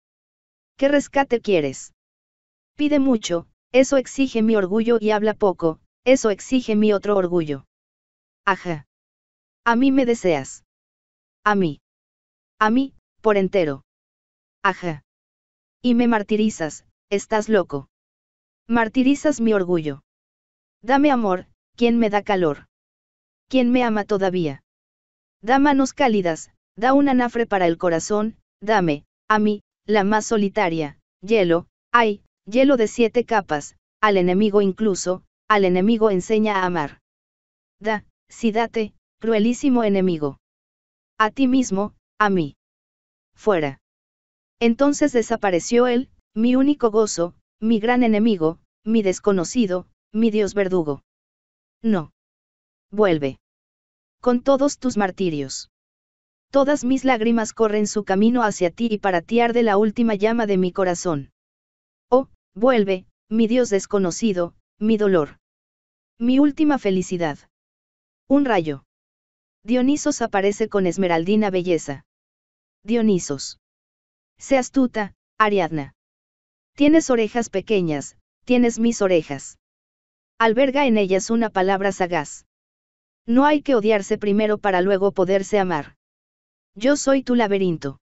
¿Qué rescate quieres? Pide mucho, eso exige mi orgullo y habla poco, eso exige mi otro orgullo. Ajá. A mí me deseas. A mí. A mí, por entero. Ajá. Y me martirizas, estás loco. Martirizas mi orgullo. Dame amor, quien me da calor. ¿Quién me ama todavía. Da manos cálidas, da un anafre para el corazón, dame, a mí, la más solitaria, hielo, ay, hielo de siete capas, al enemigo incluso, al enemigo enseña a amar. Da, si date, cruelísimo enemigo. A ti mismo, a mí. Fuera. Entonces desapareció él, mi único gozo, mi gran enemigo, mi desconocido, mi Dios verdugo. No. Vuelve. Con todos tus martirios. Todas mis lágrimas corren su camino hacia ti y para ti arde la última llama de mi corazón. Oh, vuelve, mi Dios desconocido, mi dolor. Mi última felicidad. Un rayo. Dionisos aparece con esmeraldina belleza. Dionisos. sea astuta, Ariadna. Tienes orejas pequeñas, tienes mis orejas. Alberga en ellas una palabra sagaz. No hay que odiarse primero para luego poderse amar. Yo soy tu laberinto.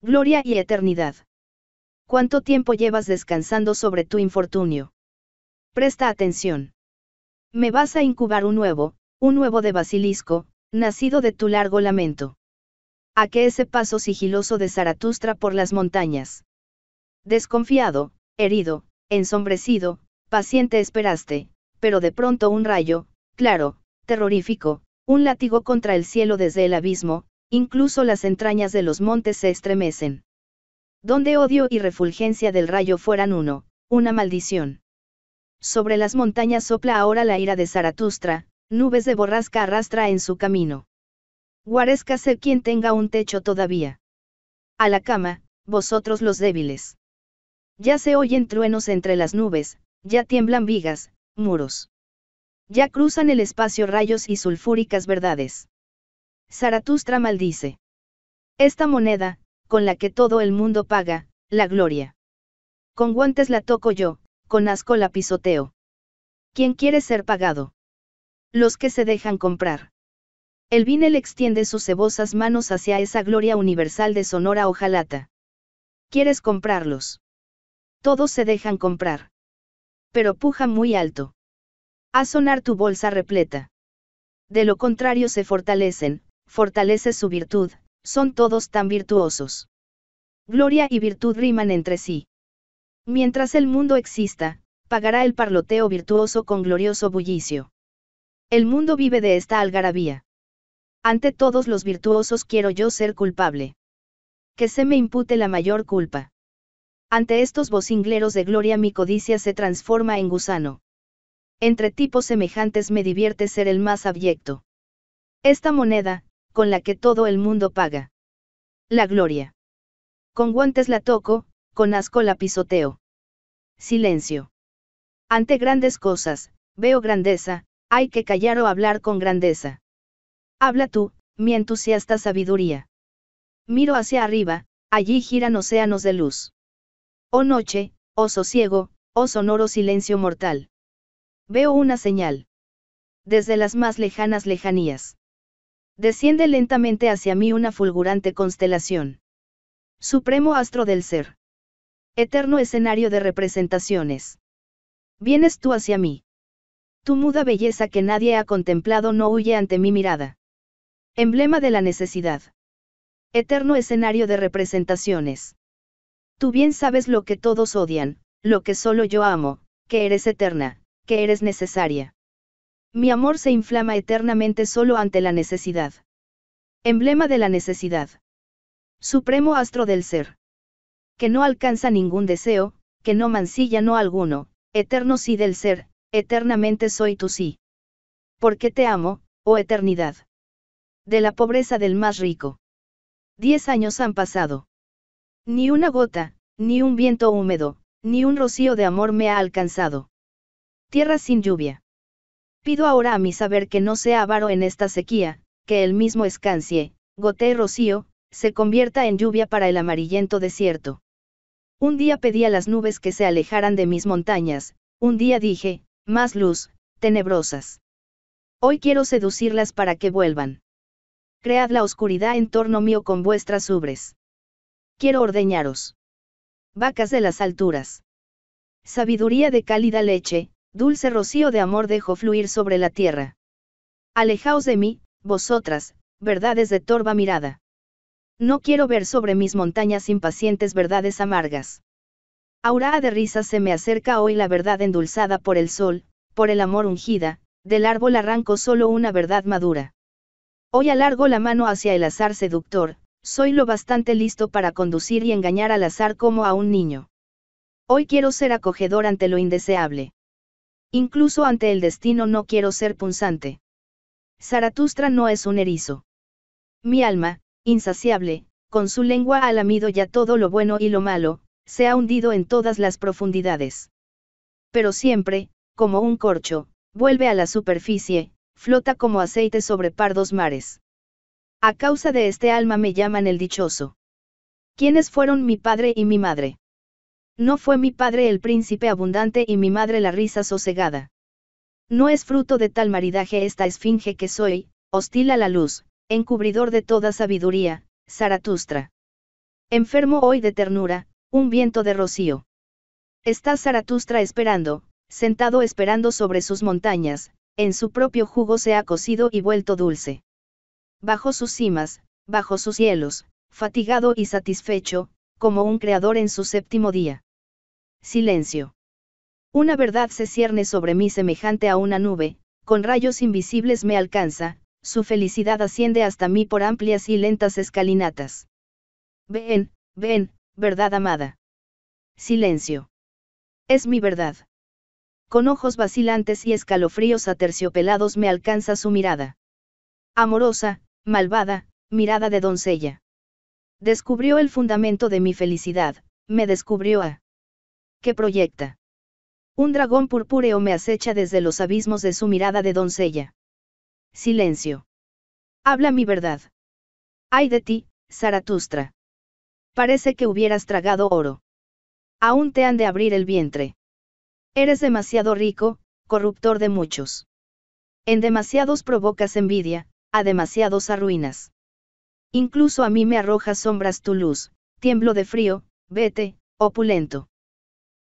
Gloria y eternidad. ¿Cuánto tiempo llevas descansando sobre tu infortunio? Presta atención. Me vas a incubar un nuevo, un nuevo de basilisco, nacido de tu largo lamento. A que ese paso sigiloso de Zaratustra por las montañas. Desconfiado, herido, ensombrecido, paciente esperaste, pero de pronto un rayo, claro, terrorífico, un látigo contra el cielo desde el abismo, incluso las entrañas de los montes se estremecen. Donde odio y refulgencia del rayo fueran uno, una maldición sobre las montañas sopla ahora la ira de Zaratustra, nubes de borrasca arrastra en su camino. ser quien tenga un techo todavía. A la cama, vosotros los débiles. Ya se oyen truenos entre las nubes, ya tiemblan vigas, muros. Ya cruzan el espacio rayos y sulfúricas verdades. Zaratustra maldice. Esta moneda, con la que todo el mundo paga, la gloria. Con guantes la toco yo, con asco la pisoteo. ¿Quién quiere ser pagado? Los que se dejan comprar. El vinel extiende sus cebosas manos hacia esa gloria universal de sonora ojalata. ¿Quieres comprarlos? Todos se dejan comprar. Pero puja muy alto. Haz sonar tu bolsa repleta. De lo contrario se fortalecen, fortalece su virtud, son todos tan virtuosos. Gloria y virtud riman entre sí. Mientras el mundo exista, pagará el parloteo virtuoso con glorioso bullicio. El mundo vive de esta algarabía. Ante todos los virtuosos quiero yo ser culpable. Que se me impute la mayor culpa. Ante estos vocingleros de gloria mi codicia se transforma en gusano. Entre tipos semejantes me divierte ser el más abyecto. Esta moneda, con la que todo el mundo paga. La gloria. Con guantes la toco, con asco la pisoteo. Silencio. Ante grandes cosas, veo grandeza, hay que callar o hablar con grandeza. Habla tú, mi entusiasta sabiduría. Miro hacia arriba, allí giran océanos de luz. Oh noche, oh sosiego, oh sonoro silencio mortal. Veo una señal. Desde las más lejanas lejanías. Desciende lentamente hacia mí una fulgurante constelación. Supremo astro del ser. Eterno escenario de representaciones. Vienes tú hacia mí. Tu muda belleza que nadie ha contemplado no huye ante mi mirada. Emblema de la necesidad. Eterno escenario de representaciones. Tú bien sabes lo que todos odian, lo que solo yo amo, que eres eterna, que eres necesaria. Mi amor se inflama eternamente solo ante la necesidad. Emblema de la necesidad. Supremo astro del ser que no alcanza ningún deseo, que no mancilla no alguno, eterno sí del ser, eternamente soy tu sí. Porque te amo, oh eternidad. De la pobreza del más rico. Diez años han pasado. Ni una gota, ni un viento húmedo, ni un rocío de amor me ha alcanzado. Tierra sin lluvia. Pido ahora a mi saber que no sea avaro en esta sequía, que el mismo escancie, gotee rocío, se convierta en lluvia para el amarillento desierto. Un día pedí a las nubes que se alejaran de mis montañas, un día dije, más luz, tenebrosas. Hoy quiero seducirlas para que vuelvan. Cread la oscuridad en torno mío con vuestras ubres. Quiero ordeñaros. Vacas de las alturas. Sabiduría de cálida leche, dulce rocío de amor dejo fluir sobre la tierra. Alejaos de mí, vosotras, verdades de torva mirada. No quiero ver sobre mis montañas impacientes verdades amargas. Aura de risas se me acerca hoy la verdad endulzada por el sol, por el amor ungida, del árbol arranco solo una verdad madura. Hoy alargo la mano hacia el azar seductor, soy lo bastante listo para conducir y engañar al azar como a un niño. Hoy quiero ser acogedor ante lo indeseable. Incluso ante el destino no quiero ser punzante. Zaratustra no es un erizo. Mi alma, insaciable, con su lengua ha lamido ya todo lo bueno y lo malo, se ha hundido en todas las profundidades. Pero siempre, como un corcho, vuelve a la superficie, flota como aceite sobre pardos mares. A causa de este alma me llaman el dichoso. ¿Quiénes fueron mi padre y mi madre? No fue mi padre el príncipe abundante y mi madre la risa sosegada. No es fruto de tal maridaje esta esfinge que soy, hostil a la luz, encubridor de toda sabiduría, Zaratustra. Enfermo hoy de ternura, un viento de rocío. Está Zaratustra esperando, sentado esperando sobre sus montañas, en su propio jugo se ha cocido y vuelto dulce. Bajo sus cimas, bajo sus cielos, fatigado y satisfecho, como un creador en su séptimo día. Silencio. Una verdad se cierne sobre mí semejante a una nube, con rayos invisibles me alcanza, su felicidad asciende hasta mí por amplias y lentas escalinatas. Ven, ven, verdad amada. Silencio. Es mi verdad. Con ojos vacilantes y escalofríos aterciopelados me alcanza su mirada. Amorosa, malvada, mirada de doncella. Descubrió el fundamento de mi felicidad, me descubrió a... ¿Qué proyecta? Un dragón purpúreo me acecha desde los abismos de su mirada de doncella. Silencio. Habla mi verdad. Ay de ti, Zaratustra. Parece que hubieras tragado oro. Aún te han de abrir el vientre. Eres demasiado rico, corruptor de muchos. En demasiados provocas envidia, a demasiados arruinas. Incluso a mí me arrojas sombras tu luz, tiemblo de frío, vete, opulento.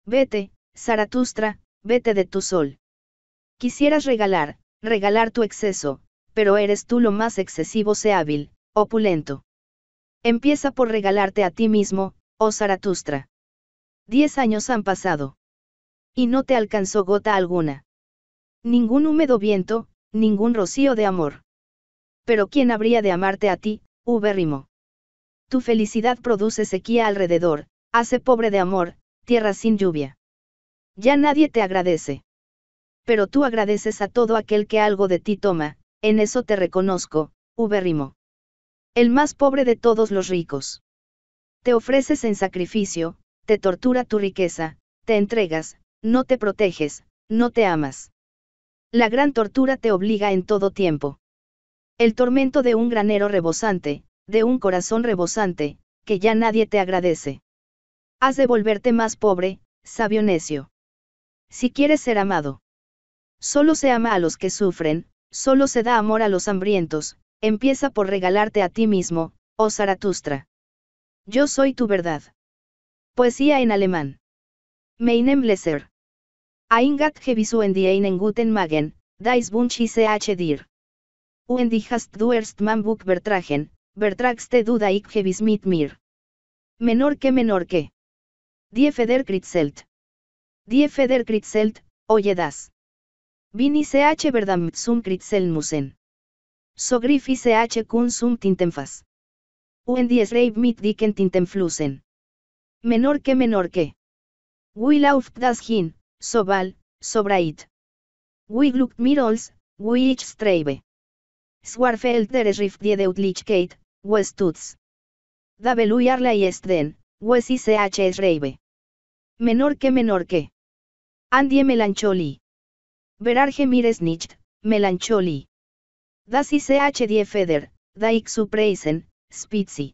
Vete, Zaratustra, vete de tu sol. Quisieras regalar, Regalar tu exceso, pero eres tú lo más excesivo sea hábil, opulento. Empieza por regalarte a ti mismo, oh Zaratustra. Diez años han pasado. Y no te alcanzó gota alguna. Ningún húmedo viento, ningún rocío de amor. Pero ¿quién habría de amarte a ti, ubérrimo? Tu felicidad produce sequía alrededor, hace pobre de amor, tierra sin lluvia. Ya nadie te agradece pero tú agradeces a todo aquel que algo de ti toma, en eso te reconozco, uberrimo. El más pobre de todos los ricos. Te ofreces en sacrificio, te tortura tu riqueza, te entregas, no te proteges, no te amas. La gran tortura te obliga en todo tiempo. El tormento de un granero rebosante, de un corazón rebosante, que ya nadie te agradece. Has de volverte más pobre, sabio necio. Si quieres ser amado. Solo se ama a los que sufren, solo se da amor a los hambrientos, empieza por regalarte a ti mismo, oh Zaratustra. Yo soy tu verdad. Poesía en alemán. Meinem Leser. Eingat gewisu en die einen guten Magen, dies wunsch ich dir. Und die hast du erst man vertragen, vertragste du da ich gewiss mit mir. Menor que menor que. Die Feder Kritzelt. Die Feder Kritzelt, oye das. Vini ch verdam zum kritzelmusen. So se ch kun sum tintenfas. Uen dies reib mit dicken tintenflusen. Menor que menor que. Willauf das hin, sobal, sobrait. We glukt mirols, Wich Streibe. Swarfeld Swarfelder rift die deutlichkeit, wes tuts. Da Arla y Estden, den, wes es reibe. Menor que menor que. Andie melancholi. Berarge mires nicht, melancholi. Das ist die Feder, da ich zu preisen, spitzi.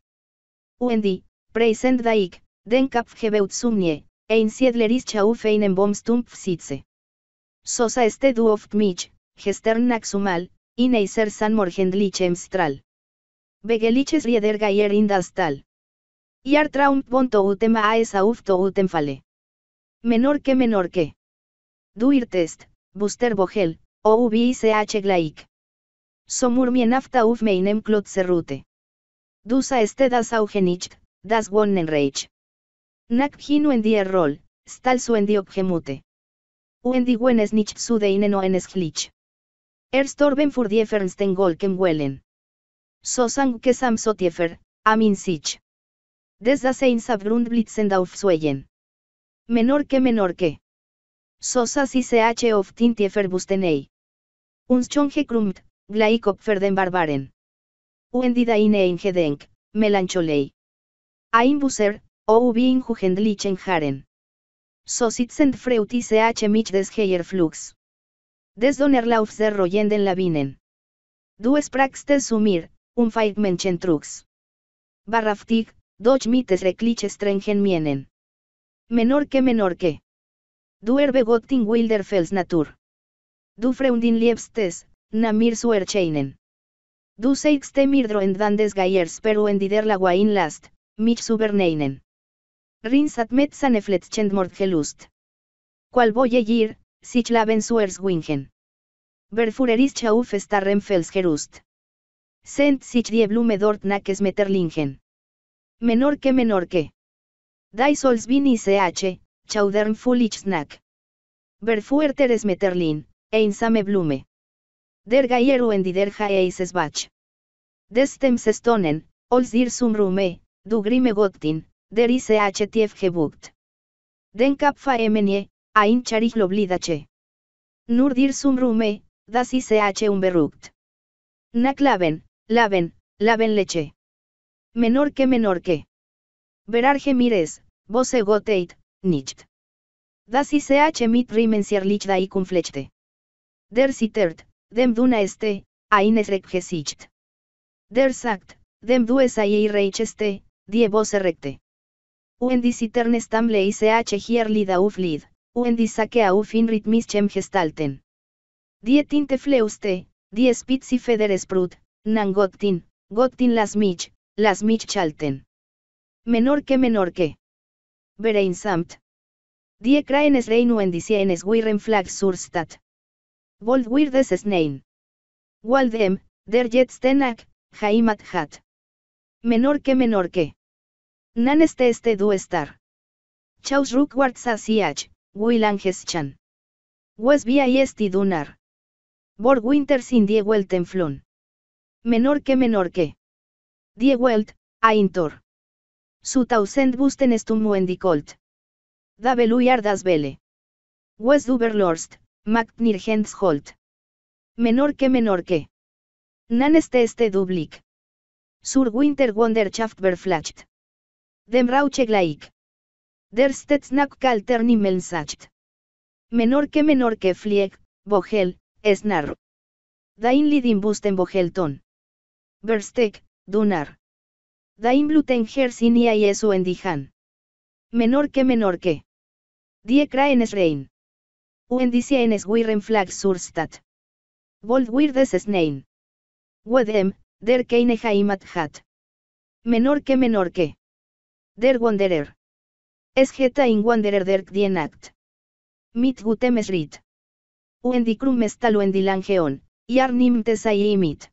Uendi, preisen da ich, den Kapf gebeut sumnie, ein siedlerisch auf einen sitze. Sosa este du oft mich, gestern naxumal, in eiser san morgendliche em stral. Begeliches rieder indastal. in das Tal. bonto utema a es to Menor que menor que. Du Buster Vogel, o H Glaik. Somur mienafta uf meinem klot Dusa este das augenicht, das wonnen reich. Nak en die rol, stal su en die obgemute. Uendi wenes nicht su o glitch. Erstorben fur die fernsten golken wellen. sang que sam sotiefer, amin sich. Desda sein sabrund blitzend Menor que menor que. Sosas ICH of Tintiefer Bustenei. Unschonge krumt, glaikopfer den barbaren. Uendida ine ingedenk, melancholei. Aimbuser, o ubi injugendlichen haren. Sositzen freut ICH mich des heyer Des donerlauf der royenden labinen. Du spraxtes sumir, un feigmenchen trux. Barraftig, doch mites recliches strengen mienen. Menor que menor que. Du erbe gotting wilderfels natur. Du freundin liebstes, namir suercheinen. Du seixte mirdro en dandes gaiers peru en dider la guain last, mich suberneinen. Rins admet Fletchend mordgelust. Qual jir, sich laben suers wingen. chauf gerust. Sent sich die blume dort naques meterlingen. Menor que menor que. Dai sols vini ch, Chaudern ich snack. Verfuerter es meterlin, einsame blume. Der gaieru en Diderja der Bach. Stonen, Ols dir Rume, du Grime Gottin, der Ise gebucht. Den Kapfa Emenie, a Charich Loblidache. Nur dir sumrume, Rume, das se H Nak laven, laven, laven leche. Menor que menor que. Verarge mires, bose egoteit, nicht. Das ist h mit Riemensierlich da da Der Sittert, dem Duna este, eines GESICHT Der Sagt, dem Du es REICH die Bosse Recte. Uendi Sittern stamble ich hierli da Uflid, uendi Sake auf in Gestalten. Die Tinte Fleuste, die Spitzi Feder Sprut, Nangottin, Gottin las Mich, las Mich Chalten. Menor que menor que samt. Die kraenes reinuendisienes wirren flag Surstat. Bold wirdes snein. Waldem, der jetstenak, jaimat hat. Menor que menor que. Nan este este du estar. Chaus ruckwarts asiach, Wilangeschan. Was via esti dunar. Bor sin die Flun. Menor que menor que. Die welt, aintor. Su tausend busten estum endicolt. Dabeluyar das vele. Wes duberlorst, magt Menor que menor que. Nan este este dublik. Sur winter wonderschaft verflacht. Dem rauche glaik. Der stetsnak kalter nimmelsacht. Menor que menor que flieg, bogel, esnar. Dain lidin busten bogelton. Versteck, dunar sin sinia y eso en Dijan. Menor que menor que. Die Kraenes Rein. Uendicienes Wirren Flag Surstat. Boldwirdes Snein. Wedem, der Keine Heimat hat. Menor que menor que. Der Wanderer. Es Geta in Wanderer der Dien Act. Mit Gutem Esrit. Uendikrum y y Tesai Imit.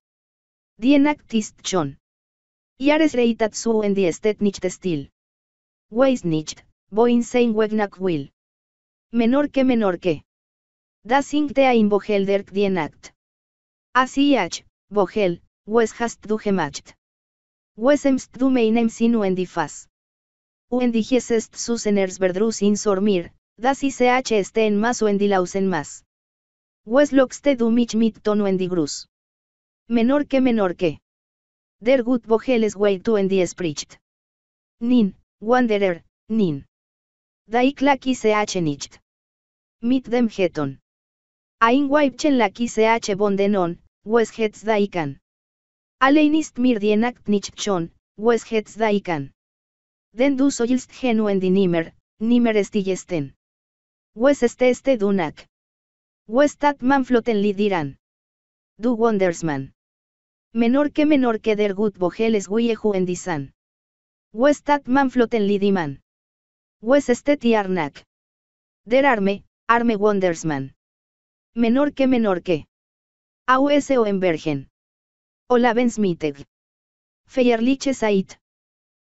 en Act ist schon reitat reitatsu en die Stet nicht stil. Weis nicht, boin sein wegnak will. Menor que menor que. Das te a bojel derk dien act. Así ach, bohel, wes hast du gemacht. Wes emst du meinem sinu en die fas. Uen gesest sus eners verdrus in sormir, das h este en mas u en die lausen mas. Wes loxte du mich mit tonu en die grus. Menor que menor que. Der gut boheles way to en die spricht. Nin, Wanderer, nin. Daiklaki se nicht. Mit dem heton. Ein waipchen laki se bondenon, wes hets daikan. Allein ist mir die Nacht nicht schon, wes daikan. Den du genu en die nimmer, nimmer estigesten. Wes este este dunak. Wes tat man floten lidiran. Du wondersman menor que menor que der gut bogeles guieju en disan. Westat manfloten lidiman. Westet y arnak. Der arme, arme wondersman. Menor que menor que. AUS o en bergen. Olavens miteg. Feierliche Sait.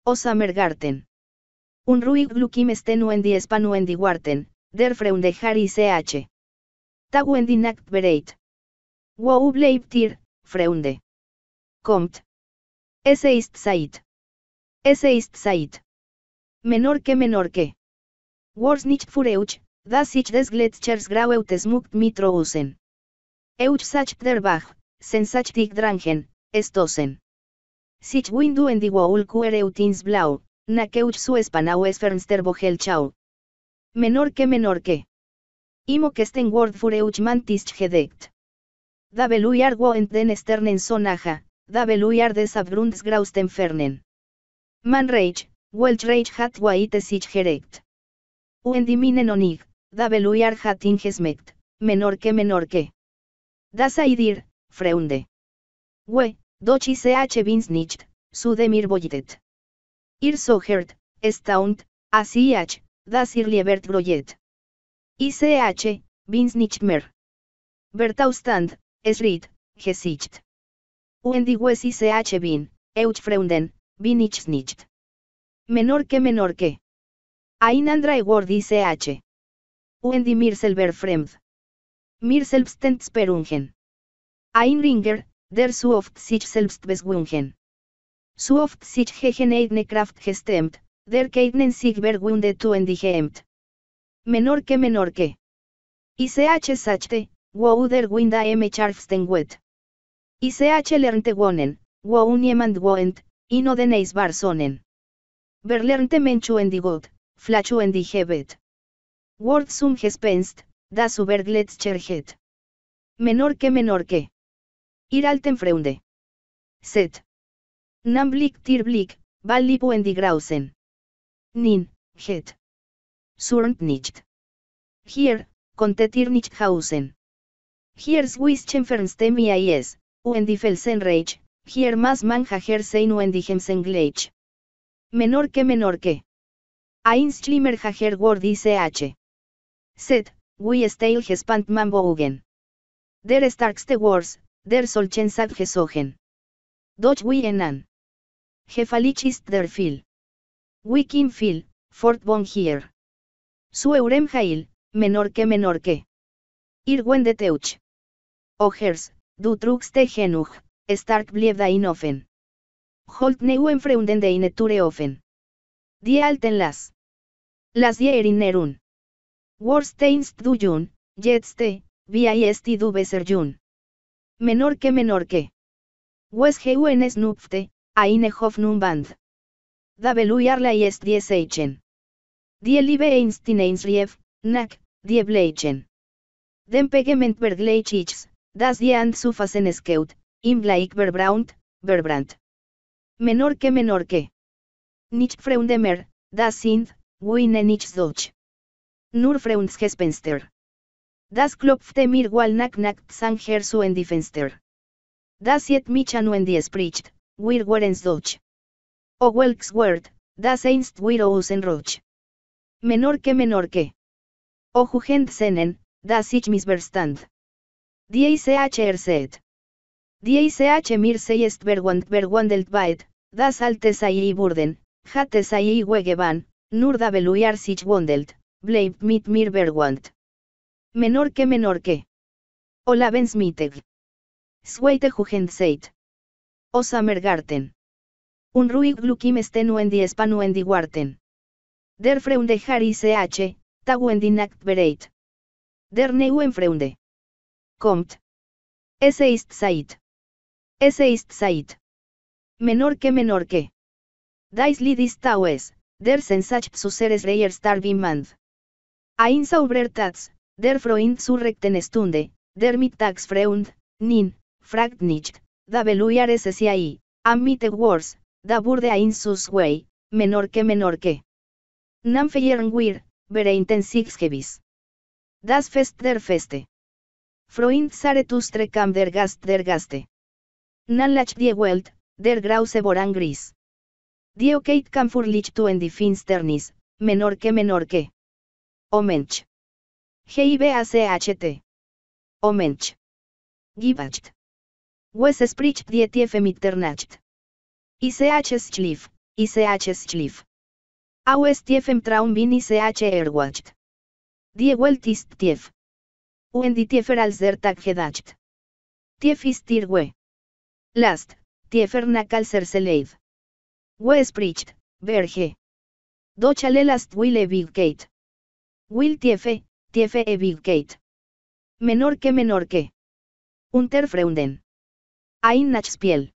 O Samergarten. Un ruig glukim estenuendi espanuendi warten, der freunde y ch. nakt bereit. Wow bleib tir, freunde. Ese ist Zeit Ese ist Zeit Menor que menor que. Wars nicht fureuch, euch, das ich des Gletschers smugt mitro usen. Euch sach der Bach, sen drangen, estosen. Sich windu en die ins blau, na keuch su espanau es fernster bohel chau. Menor que menor que. Imo que sten word Fureuch mantisch gedeckt. Da beluiar wo den esternen sonaja, Dabeluyar des Abgrundsgrausten fernen. Man rage, Welch reich hat waite sich gerekt. Uendiminen onig, Dabeluyar hat ingesmecht, menor que menor que. Das Aidir, freunde. We, dochi ch binsnicht, nicht, sudemir boitet. Ir sogert, staunt, así h, das ir liebert groyet. ICH, bins nicht mehr. Bertaustand, es ried, gesicht. Wendy ich bin, euch freunden, bin ich nicht. Menor que menor que. Einandra Egord ch. di mir fremd. Mir sperungen. Ein Ringer, der so oft sich selbst beswungen. So oft sich gegen eidne Kraft gestemd, der keidnen sich und tu endigemt. Menor que menor que. ICH sachte, wo der winda m charfsten y ha lernte wonen, wo uniemand woent, y no denéis barsonen. Verlernte menchu got, flachu hebet. Word sum gespenst, das cherget. Menor que menor que. Ir alten freunde. Set. Namblick tirblick, die grausen. Nin, het. Surnt nicht. Hier, contetir nicht hausen. Hiers wischen mi es. Uendifelsenreich, hier más manja se Uendigemsengleich. Menor que menor que. Schlimmer hager word H. Set, we steil gespant man Der starkste wars. der solchen sat gesogen. Doch we enan. Gefalich ist der fil. We kim fil, fort bon hier. Su eurem hail, menor que menor que. Irwende O teuch. Du truxte genug, stark blieb dein offen. Holt neuen freunden de ineture offen. Die alten las. Las die erinnerun. Worsteinst du jun, jetste, vi esti du beser jun. Menor que menor que. Wes heuen snupfte, aine hof nun band. Da arla jest die seichen. Die liebe einstineins rief, nack, die bleichen. Den pegement bergleichichs, Das die an sufasen im gleich verbraunt, Menor que menor que. Nicht freundemer, das sind, wine nicht Deutsch. Nur freundsgespenster. Das klopfte mir wal nacht nack sang en die Fenster. Das jet mich an en die spricht, wir werens Deutsch. O welks word, das einst wir roch. Menor que menor que. O jugend senen, das ich misverstand. DICH Erset. die mir ist verwand verwandelt weit, das alte sei Burden, es sei Wegeban, nur da beluyar sich wandelt, bleibt mit mir verwandt. Menor que menor que. Ola Bensmiteg. Sweite Jugendzeit. Osamergarten. Un ruig glukim en die warten. Der freunde har ich, die nacht bereit. Der neuen freunde. Compt, Ese ist sait, Ese ist sait, Menor que menor que. Dais lidis taues, der sensach suseres reyers Ain Ein tats, der Freund surrecten stunde, der mittags freund, nin, fragt nicht, da beluyares es ahí, amite wars, da burde ein sus way, menor que menor que. Nam wir, bere six gevis. Das fest der feste. Freund saretustre kam der Gast der Gaste. Nanlach die Welt, der Grause voran gris. Die okeit kam furlich tu en die Finsternis, menor que menor que. o G-I-B-A-C-H-T. Gibacht. Wes esprich die Tiefe Mitternacht. ICH Schliff, ICH Schliff. Au tiefem Traum bin ICH Erwacht. Die Welt ist tief. Uen tiefer als der Tag gedacht. Tief ist Last, tiefer nach westpricht, We berge. Dochale last will gate, Will tiefe, tiefe gate, Menor que menor que. Unterfreunden. Ein Nachspiel.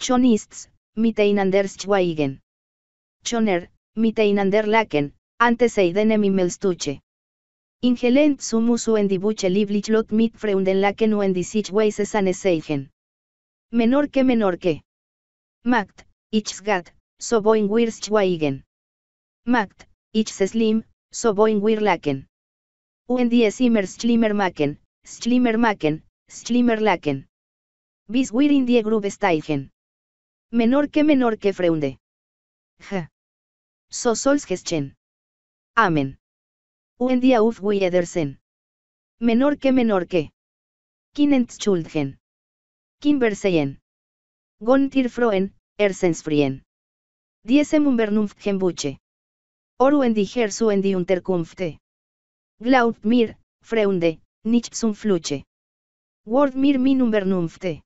Schon ist's, einander schweigen. Choner, miteinander laken, antes eidene em mi Ingelent sumus uendibuche Liblich lot mit freudenlaken ways weises aneseigen. Menor que menor que. Macht, ichsgat, so boing Magt, Macht, slim, so boing laken. Uendies immer schlimmer maken, schlimmer maken, schlimmer laken. Bis wir in die grube steigen. Menor que menor que freunde. Ja. So sols geschen. Amen. Un día uf Menor que menor que. Kinentschuldgen. Kimberseien. Gontirfroen, Ersensfrien. Diesem Unvernunftgenbuche. Buche. die Unterkunfte. Glaubt mir, Freunde, nicht zum Fluche. Word mir min vernunfte.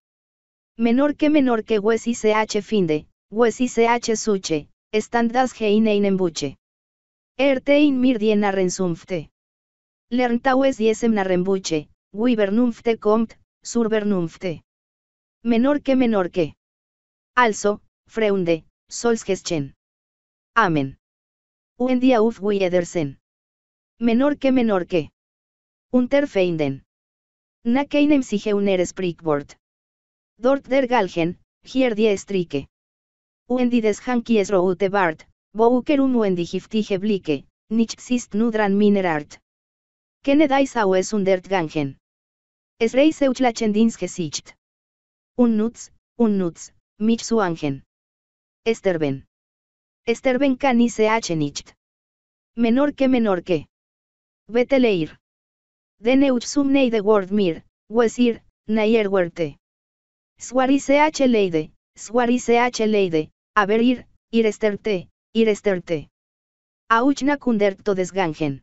Menor que menor que Wes ICH finde, Wes ICH suche, Standas geinen buche. Ertein mir die Lerntaues es diesem narrenbuche, vernunfte kommt, surbernunfte. Menor que menor que. Also, freunde, solsgeschen. Amen. Uendia auf Edersen. Menor que menor que. Unterfeinden. Na keinem sich uner Dort der galgen, hier die strike. Uendides hankies route Bouker un blike, blike, sist nudran minerart. Kenedais au es un dert gangen. Es reis lachendins gesicht. Un nuts, un nuts, mich su angen. Esterben. Esterben h nicht. Menor que menor que. Vete leir. Dene sumnei de word mir, wesir, nayer huerte. Swarise h leide, h leide, haber ir, ir esterte, Iresterte. Auchna kundert desgangen.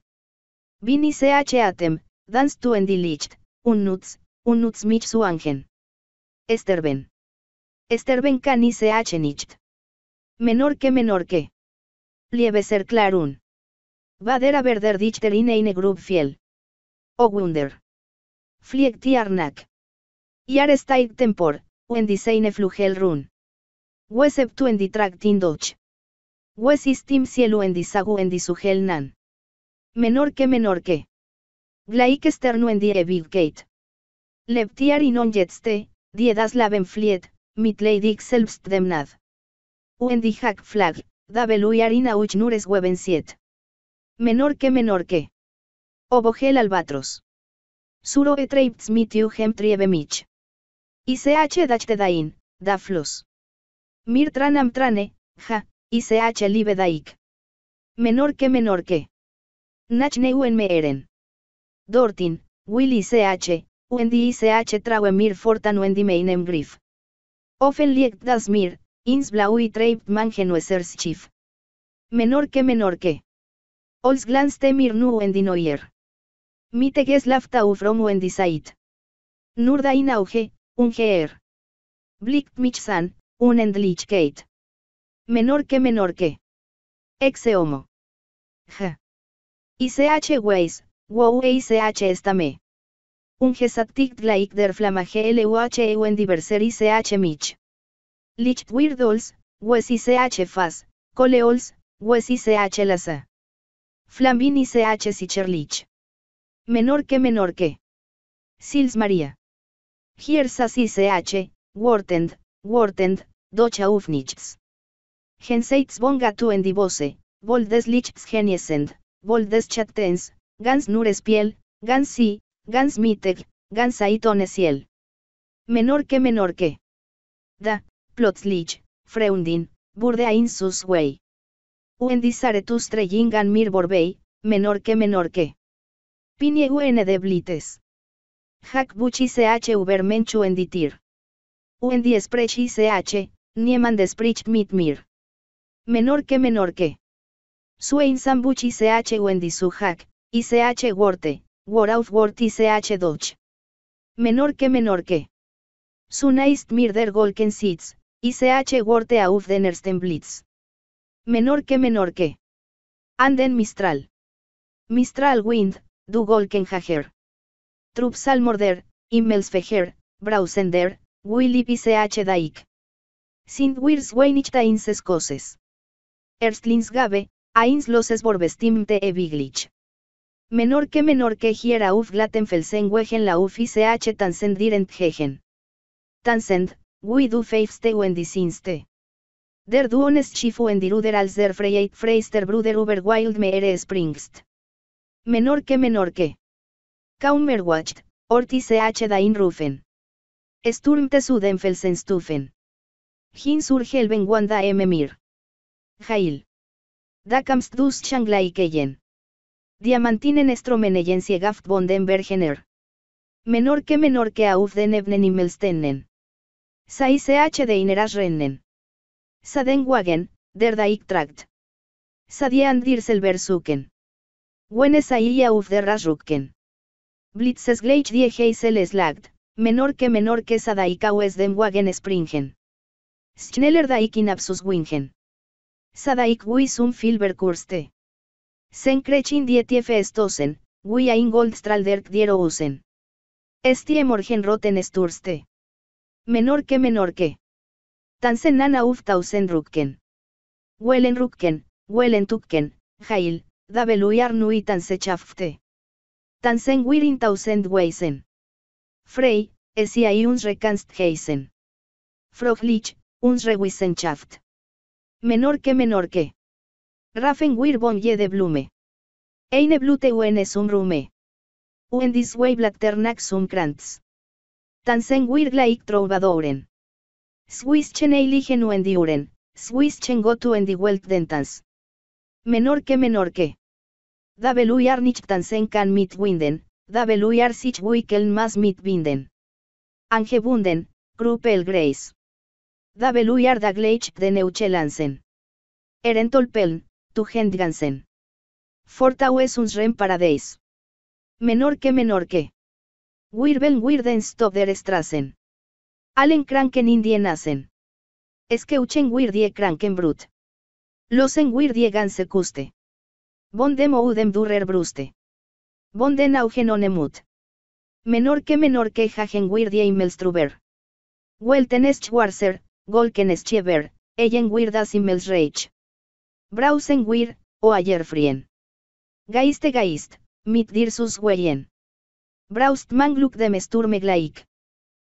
Vini ch atem, dans tu endilicht, un nuts, un nuts mich su angen. Esterben. Esterben cani ch nicht. Menor que menor que. Liebe ser clarun. Vader a verder dichter in eine grub fiel. O wunder. Fliegti arnak. Iar estait tempor, wendiseine flugel run. Wesep tu in doch. We tim cielu en disagu en disugel nan. Menor que menor que. Glaik esternu en die big gate. Leptiar inon jetste, diedas laben fliet, mit leidig selbst demnad. flag, da beluiar in nures weben siet. Menor que menor que. Obogel albatros. Suro e treibts mit hem triebe mich. ICH dachte dain, da flus. Mir tranam trane, ja, ICH Libedaik. Menor que menor que. Nachneuen meeren. Dortin, Will ICH, Wendy ICH MIR Fortan Wendy Meinem Brief. Offen liegt das Mir, ins Y Treibt mangenueserschief. unsers Menor que menor que. Ols Mir Temir Nu Wendy Neuer. Mite Geslafta Ufrom Wendy Sait. Nur dein Auge, un Geer. Blickt mich san, un Endlichkeit. Menor que menor que. Exe homo. J. ICH Ways, wow e ICH estame. Un gesatik like der flamage e en diverser ICH mich. Licht weirdols, wes ICH fas, coleols, wes ICH lasa. Flambin ICH sicherlich. Menor que menor que. Sils María. Hiersas ICH, Wortend, Wortend, Docha Ufnichts tu en divose, bose, boldes lich geniesend, boldes gans nurespiel, gans si, gans miteg, gans aitonesiel. Menor que menor que. Da, plötzlich, freundin, burde ein sus way. Uendisare tus treyingan mir borbei, menor que menor que. Pinie UN de blites. Hak buchi ch ubermenchu enditir. Uendi sprech niemand nieman desprich mit mir. Menor que menor que. Suein Sambuch ch Wendy Suhak, ch Worte, Worauf Wort ICH Deutsch. Menor que menor que. Sunaist Mirder Golken Sitz, ICH Worte auf den ersten Blitz. Menor que menor que. Anden Mistral. Mistral Wind, du Golken Hager. Trupsal Morder, Immelsfeger, Brausender, Willy ICH Daik. Sind wir Schweinigteins Escoces. Erstlingsgabe, vorbestimte e biglich. Menor que menor que hierauf uf Glattenfelsen wegen lauf ICH tansendierend hegen. Tansend, wie du feifste wendisinste. Der du chifu schifu endiruder als der freiheit freister bruder über wild meere springst. Menor que menor que. Kaumerwacht, ort ICH in rufen. Sturmte sudenfelsen stufen. Hin surge el benguanda ememir. Jail. Da kamst dus keyen. Diamantinen siegaft von bonden bergener. Menor que menor que auf den ebnen imelstennen. Sai H de ineras rennen. Sadenwagen, wagen, der daik trakt Sadian andirsel versuken. Wenes auf der rasrucken. Blitzesgleich die heisel slagt, menor que menor que sadaikau es den wagen springen. Schneller in absus wingen. Sadaik wisum filber kurste. Sen krechin die estosen, wi ein ingoldstralderk diero usen. Estie morgen roten esturste. Menor que menor que. Tansen nana uftausen rukken. Wellen rukken, wellen tukken, jail, dabeluyar nui tanse Tansen wirin tausend weisen. Frey, esi uns rekanst heisen. Froglich, uns Wissenschaft. Menor que menor que. Raffen wir bon je de blume. Eine blute un sum rume. Uen dis way blatternak sum krantz. Tansen wir gleich Swisschen Swischen eiligen uen diuren, Swisschen gotu en di welt dentans. Menor que menor que. Dabeluyar nicht tansen kan mit winden, dabeluyar sich wikeln mas mit binden. Angebunden, el Grace. Dabelujar dagleich de Neuchelansen. Erentolpeln, tu Gansen. Fortau es un rem paradeis. Menor que menor que. Wirben wirden stop der strassen. Allen kranken indien asen. Es que uchen wirdie kranken brut. Losen wirdie ganse kuste. Bondem oudem durer bruste. Bonden augen onemut. Menor que menor que hagen wirdie y melstruber. Welten Golkenschever, Ellen wir das Imelsreich. Brausen wir, o Ayerfrien. Geiste Geist, mit dir sus Weyen. Braust mangluk dem Sturme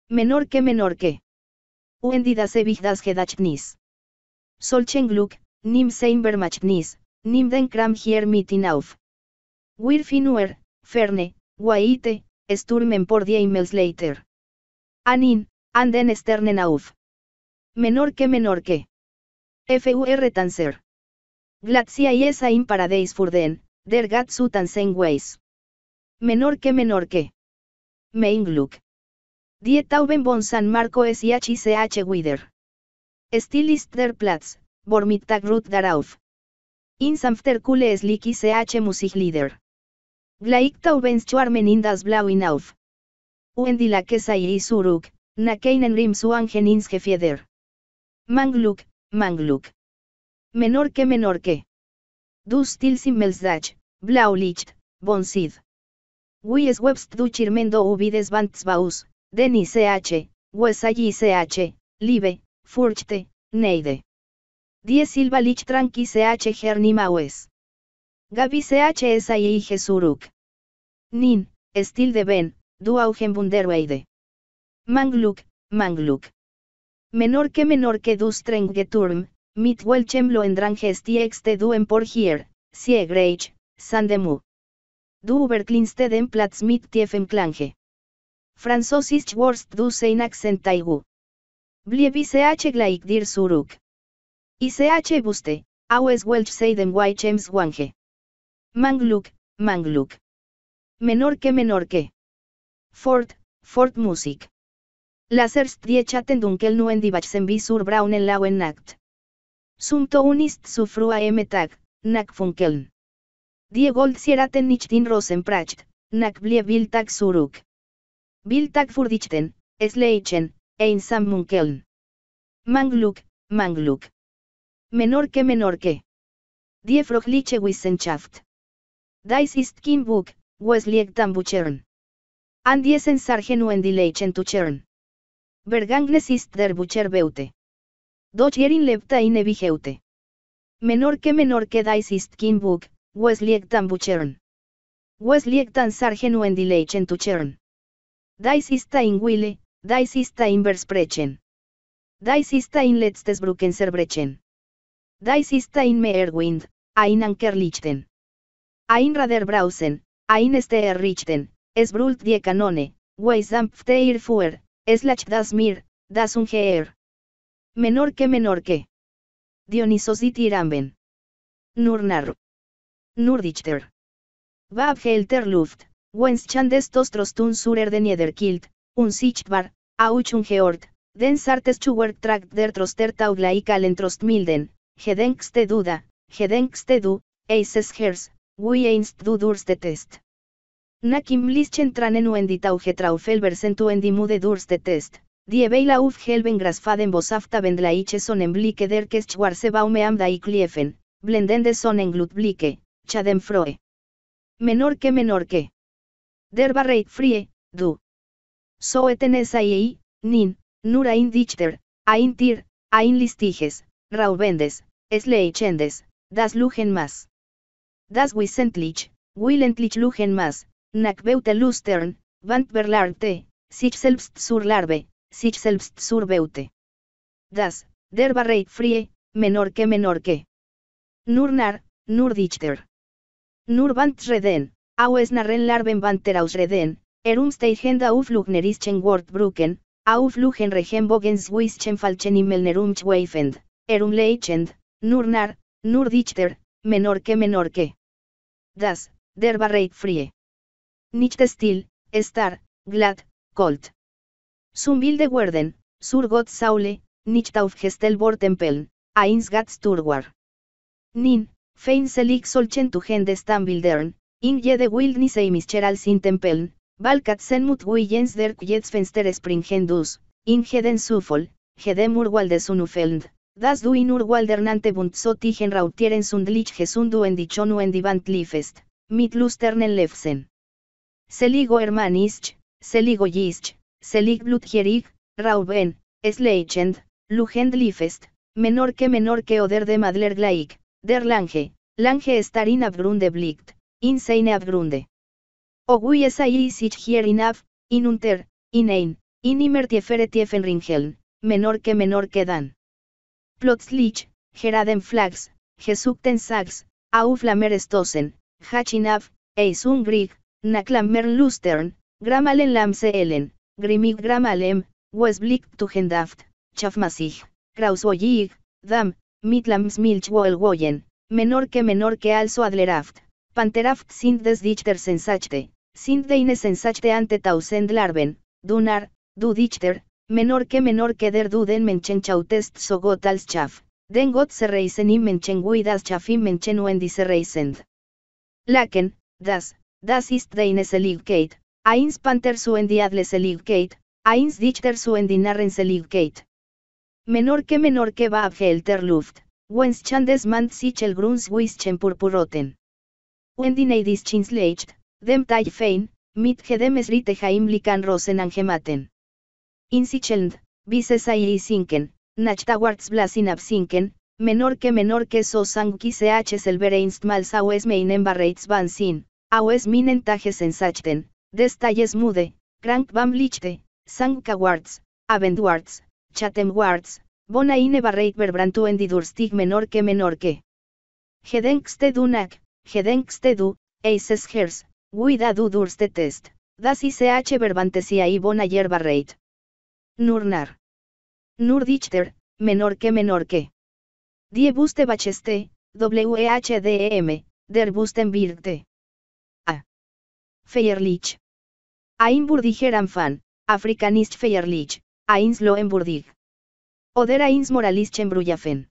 Menor que menor que. Uendidas das Gedachnis. Solchen nim seimber nim den Kram hier mit auf. Wir finuer, ferne, guaite, Sturmen por die later. Anin, anden Sternen auf. Menor que menor que. FUR Tanser. Glatzia y esa para furden, Furden, der Gatsu Tansen Ways. Menor que menor que. Die Tauben von San Marco es ch Wider. Stilist der Platz, Bormittag Ruth darauf. Insamfter Kule es ICH Musiklieder. Glaiktauben Schwarmen in das Blauinauf. Uendila Kesai Isuruk, Nakeinen rim ins Gefieder. Mangluk, Mangluk. Menor que menor que. Du still Blaulicht, Bonsid. Wies webst du chirmendo ubides bantzbaus, den ch, Wesayi H, libe, Furchte, Neide. Die Silva Lich Tranqui CH Maues. Gabi CH SAI Jesuruk. Nin, Stil de Ben, Du Augen Bunderweide. Mangluk, Mangluk. Menor que menor que du turm, mit welchem loendranges du empor hier, sie sandemu. Du uberklinste den Platz mit tiefem Klange. Franzosisch worst du sein accentaigu. Bliebi H gleich dir suruk. ICH buste, aues welch seiden chems wange. Mangluk, mangluk. Menor que menor que. Fort, Fort Music. Lasers die chatten dunkel nuen wachsen wie sur braunen lauen nacht. Sumto unist sufrua m tag, nack funkeln. Die gold sieraten rosen rosenpracht, nack blie biltag suruk. Biltag furdichten, sleichen, einsam munkeln. Mangluk, mangluk. Menor que menor que. Die frogliche Wissenschaft. Dies ist Kimbuk, Buch, tambuchern. Andiesen sargen en die leichen tuchern. Vergangles ist der Bucher Beute. Docherin lebt ein Menor que menor que dais ist kin buk, am Buchern. Wesliektan sargenu en dileichen tuchern. Dais ist in wille, dais ist in versprechen. Dais ist in letztes serbrechen. Dais ist in meerwind, ein ankerlichten. Ein rader brausen, ein este errichten, es die kanone, weisampfte fuer, Slash das mir, das un Menor que menor que. Dionisos ditiramben. Nurnar. Nurdichter. gelter Luft, Wenschandes tostrostun surer de Niederkilt, un sichtbar, auch un geort, den sartes der troster tauglaikal trost milden, gedenkste duda, gedenkste du, eises hers, wie einst du test. Nakim lischen tranen versent traufelversentu endimude durste test, die uf helben grasfaden bosafta vendlaiche son en blike derkes kliefen, blendende son en glutblike, froe. Menor que menor que. Derbarreit frie, du. Soetenes esaii, nin, nura in dichter, ain tir, ain listiges, raubendes, esleichendes, das lugen mas. Das wisentlich, willentlich lugen mas. Nakbeute lustern, BAND BERLARTE, sich selbst zur larve, sich selbst zur beute. Das, der barreit frie, menor que menor que. Nur nar, nur dichter. Nur Vant reden, au narren larven Reden, ausreden, auflugnerischen uflugnerichen wordbruken, auflugen regen bogens wischen falchen ERUM erumleichend, nur nar, nur dichter, menor que menor que. Das, der barreit frie. Nicht still, star, glad, colt. Zum wilde werden, sur Gott saule, nicht aufgestellt worden eins gats turwar. Nin, fein selig solchen tugende de Stambildern, in jede wildnis eimischer IN tempeln, balkat senmut jens der Kjetsfenster springendus, in jeden sufol, jedem Urwaldes das du in urwalder bunt so rautieren sundlich gesund du en dichonu en divant liefest, mit lusternen lefsen. Seligo Hermanisch, Seligo yisch, Selig Blutgerig, Rauben, Sleichend, liefest, menor que menor que oder de Madler der Lange, Lange Starin Abgrunde blikt, in Abgrunde. O es ahí sich hier in Ab, in menor que menor que dan. Plotzlich, Geraden Flags, Jesukten Sags, auf Lamer Stossen, Eisung Naklammer Lustern, gramalen Lamse elen grimig Gramalem, wesblick Tugendaft, Chafmasig, Krauswoyig, Dam, Mitlams Milchwoelwoyen, menor que menor que also Adleraft, Panteraft sind des Dichter sensachte, sind deine sensachte ante tausend larven, dunar, du dichter, menor que menor que der du den menchen chautest so got als chaf, den got se reisen im menchen guidas chafim menchen reisend. Laken, das, Das ist deine Seligkeit, eins su en die adle Seligkeit, eins Dichter en die Menor que menor que va abgelter Luft, wens chandes man sich el Gruns wischen purpuroten. Wenn die dem tai fein, mit gedem esrite heimlikan rosen angematen. In Sichelnd, bises ahí sinken, nachtawarts blasin absinken, menor que menor que so sang se el mal meinen barreits van sin, Aus minentages en ensachten, des mude, crank bam lichte, sanka bona ine barreit durstig menor que menor que. dunak, nak, du, eises hers, guida du durste test, das ich verbantesia y bona barreit. Nurnar. nurdichter, menor que menor que. Die buste bacheste, e e m, der busten Feierlich. Einburdiger fan. Afrikanist Feierlich, eins Loenburdig. Oder eins Moralischen Brujafen.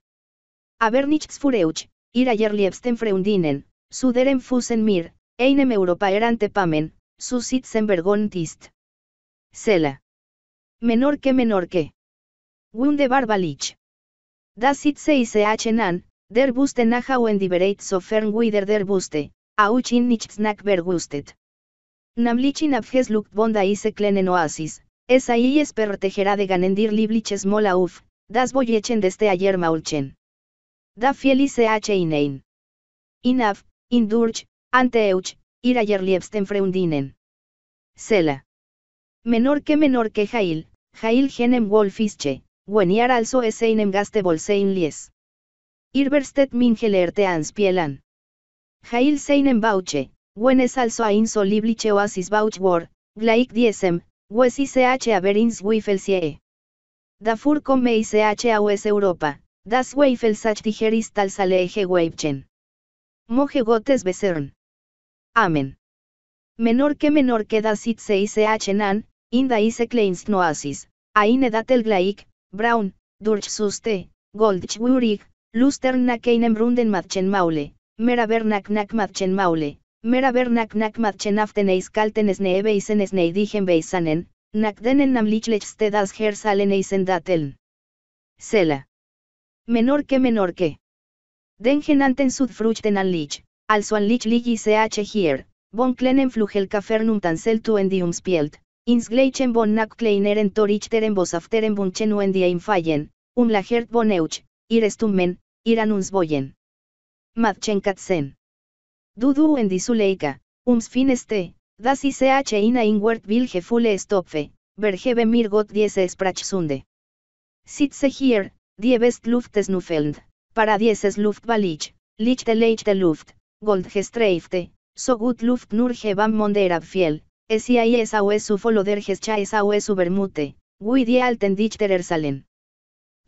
Aber nichts für euch, ihr suderen fusen mir, einem Europaer antepamen, su sitzen Sela. Menor que menor que. Wunde Barbalich. Das se ich an, der Buste naja en sofern wider der Buste, auch in nichts Namlich NAVJES lukt y se klenen oasis, es ahí es de ganendir libliches mola uf, das boyechen deste ayer maulchen. Da fielice h inein. Inaf, indurch, ante euch, ir ayer liebsten freundinen. Sela. Menor que menor que Jail, Jail genem wolfische, Weniar also einem gaste bolsein lies. Irverstet mingeleerte anspielan. Jail seinem bauche, When es also insoliblice oasis vouch war, glaik diesem, wes ich averins wifel e. Dafur komme ich aus Europa, das weifel sach digeris tal salege weibchen. Moje gottes besern. Amen. Menor que menor que dasit se ich nan, inda ise kleinst noasis, aine datel glaik, brown, durch suste, goldschwurig, lustern keinem runden matchen maule, mera nak nak matchen maule. Mera ver nak nak matchenaften kaltenes esneve dijen beis beisanen, nak denen lech stedas her salen eisen dateln. Sela. Menor que menor que. Dengen anten sudfruchten anlich, also anlich ligi ch hier, bon klenen flugel kafernum sel tu endiumspielt, ins gleichen bon nak en vos bosafteren bunchen uendiein fallen, um lagert bon euch, ir estummen, ir boyen. Matchen katzen. Dudu en Disuleika, ums fineste, das ich ina ingwert vilge fule stopfe, vergebe mir got diese sprachsunde. Sitze hier, die best luft nufeld, para dieses luft balich, lichte de luft, gold gestreifte, so gut luft nur van monder fiel, es i es au gescha es vermute, die alten dichter ersalen.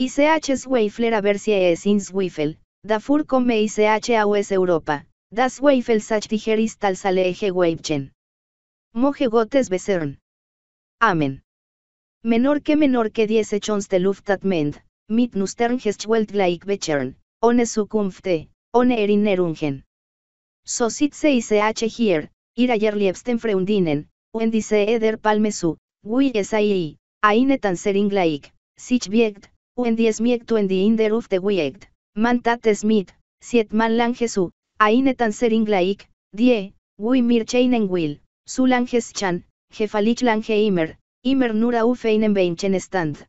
ICH weifler a ver si e es ins weifel, da fur come ICH aus Europa, Das Weifel sach als Alege Weibchen. Moje gotes besern. Amen. Menor que menor que diez echons de luftatment, mit nustern gestwelt laik bechern, one sukumfte, one erinnerungen. So sitze y se h hier, ir ayer liebsten freundinen, uendise eder palmesu, gui es aine tansering laik, sich wiegt, wendies miegt wendiinder uf de wiegt, man tat siet man lang Ainetan seringlaik, die, Gui Mircheinen Will, jefalich lange Imer, Imer Nura Ufeinenbeinchen Stand.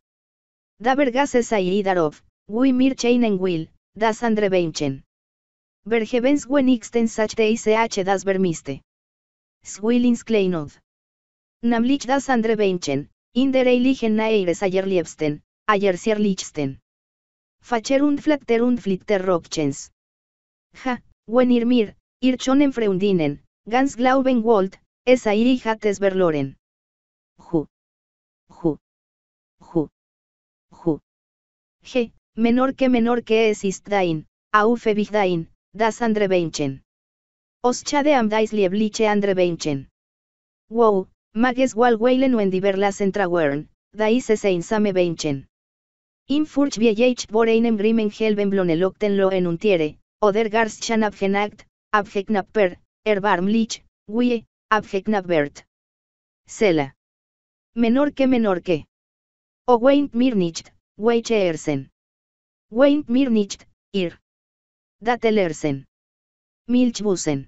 Da a Aidarov, Gui chainen Will, Das Andre Beinchen. Vergevens Wenixten h Das Vermiste. Swillins Kleinod. Namlich Das Andre Beinchen, Inder Eiligen Naeires Ayerliebsten, Ayersierlichsten. Facher und Flatter und Flitter Rockchens. Ja, Wenn Irmir, mir, freundinen, en freundinen, ganz glauben wald, es ihr hat es verloren. Hu. Hu. Hu. Ju. G. Menor que menor que es ist dein, aufe bis das andre Beinchen. Oschade am dies liebliche andre Beinchen. Wow, mages Walweilen weilen Entrawern, die Verlassen da Beinchen. Infurch furch wie jecht vor einem helben blonelokten lo en untiere, oder Garschan abgenagt, abgeknapper, erbarmlich, wie, Abgeknappert. Sela. Menor que menor que. O weint mirnicht, nicht, ersen. Weint Mirnicht, nicht, ir. Datelersen. Milchbusen.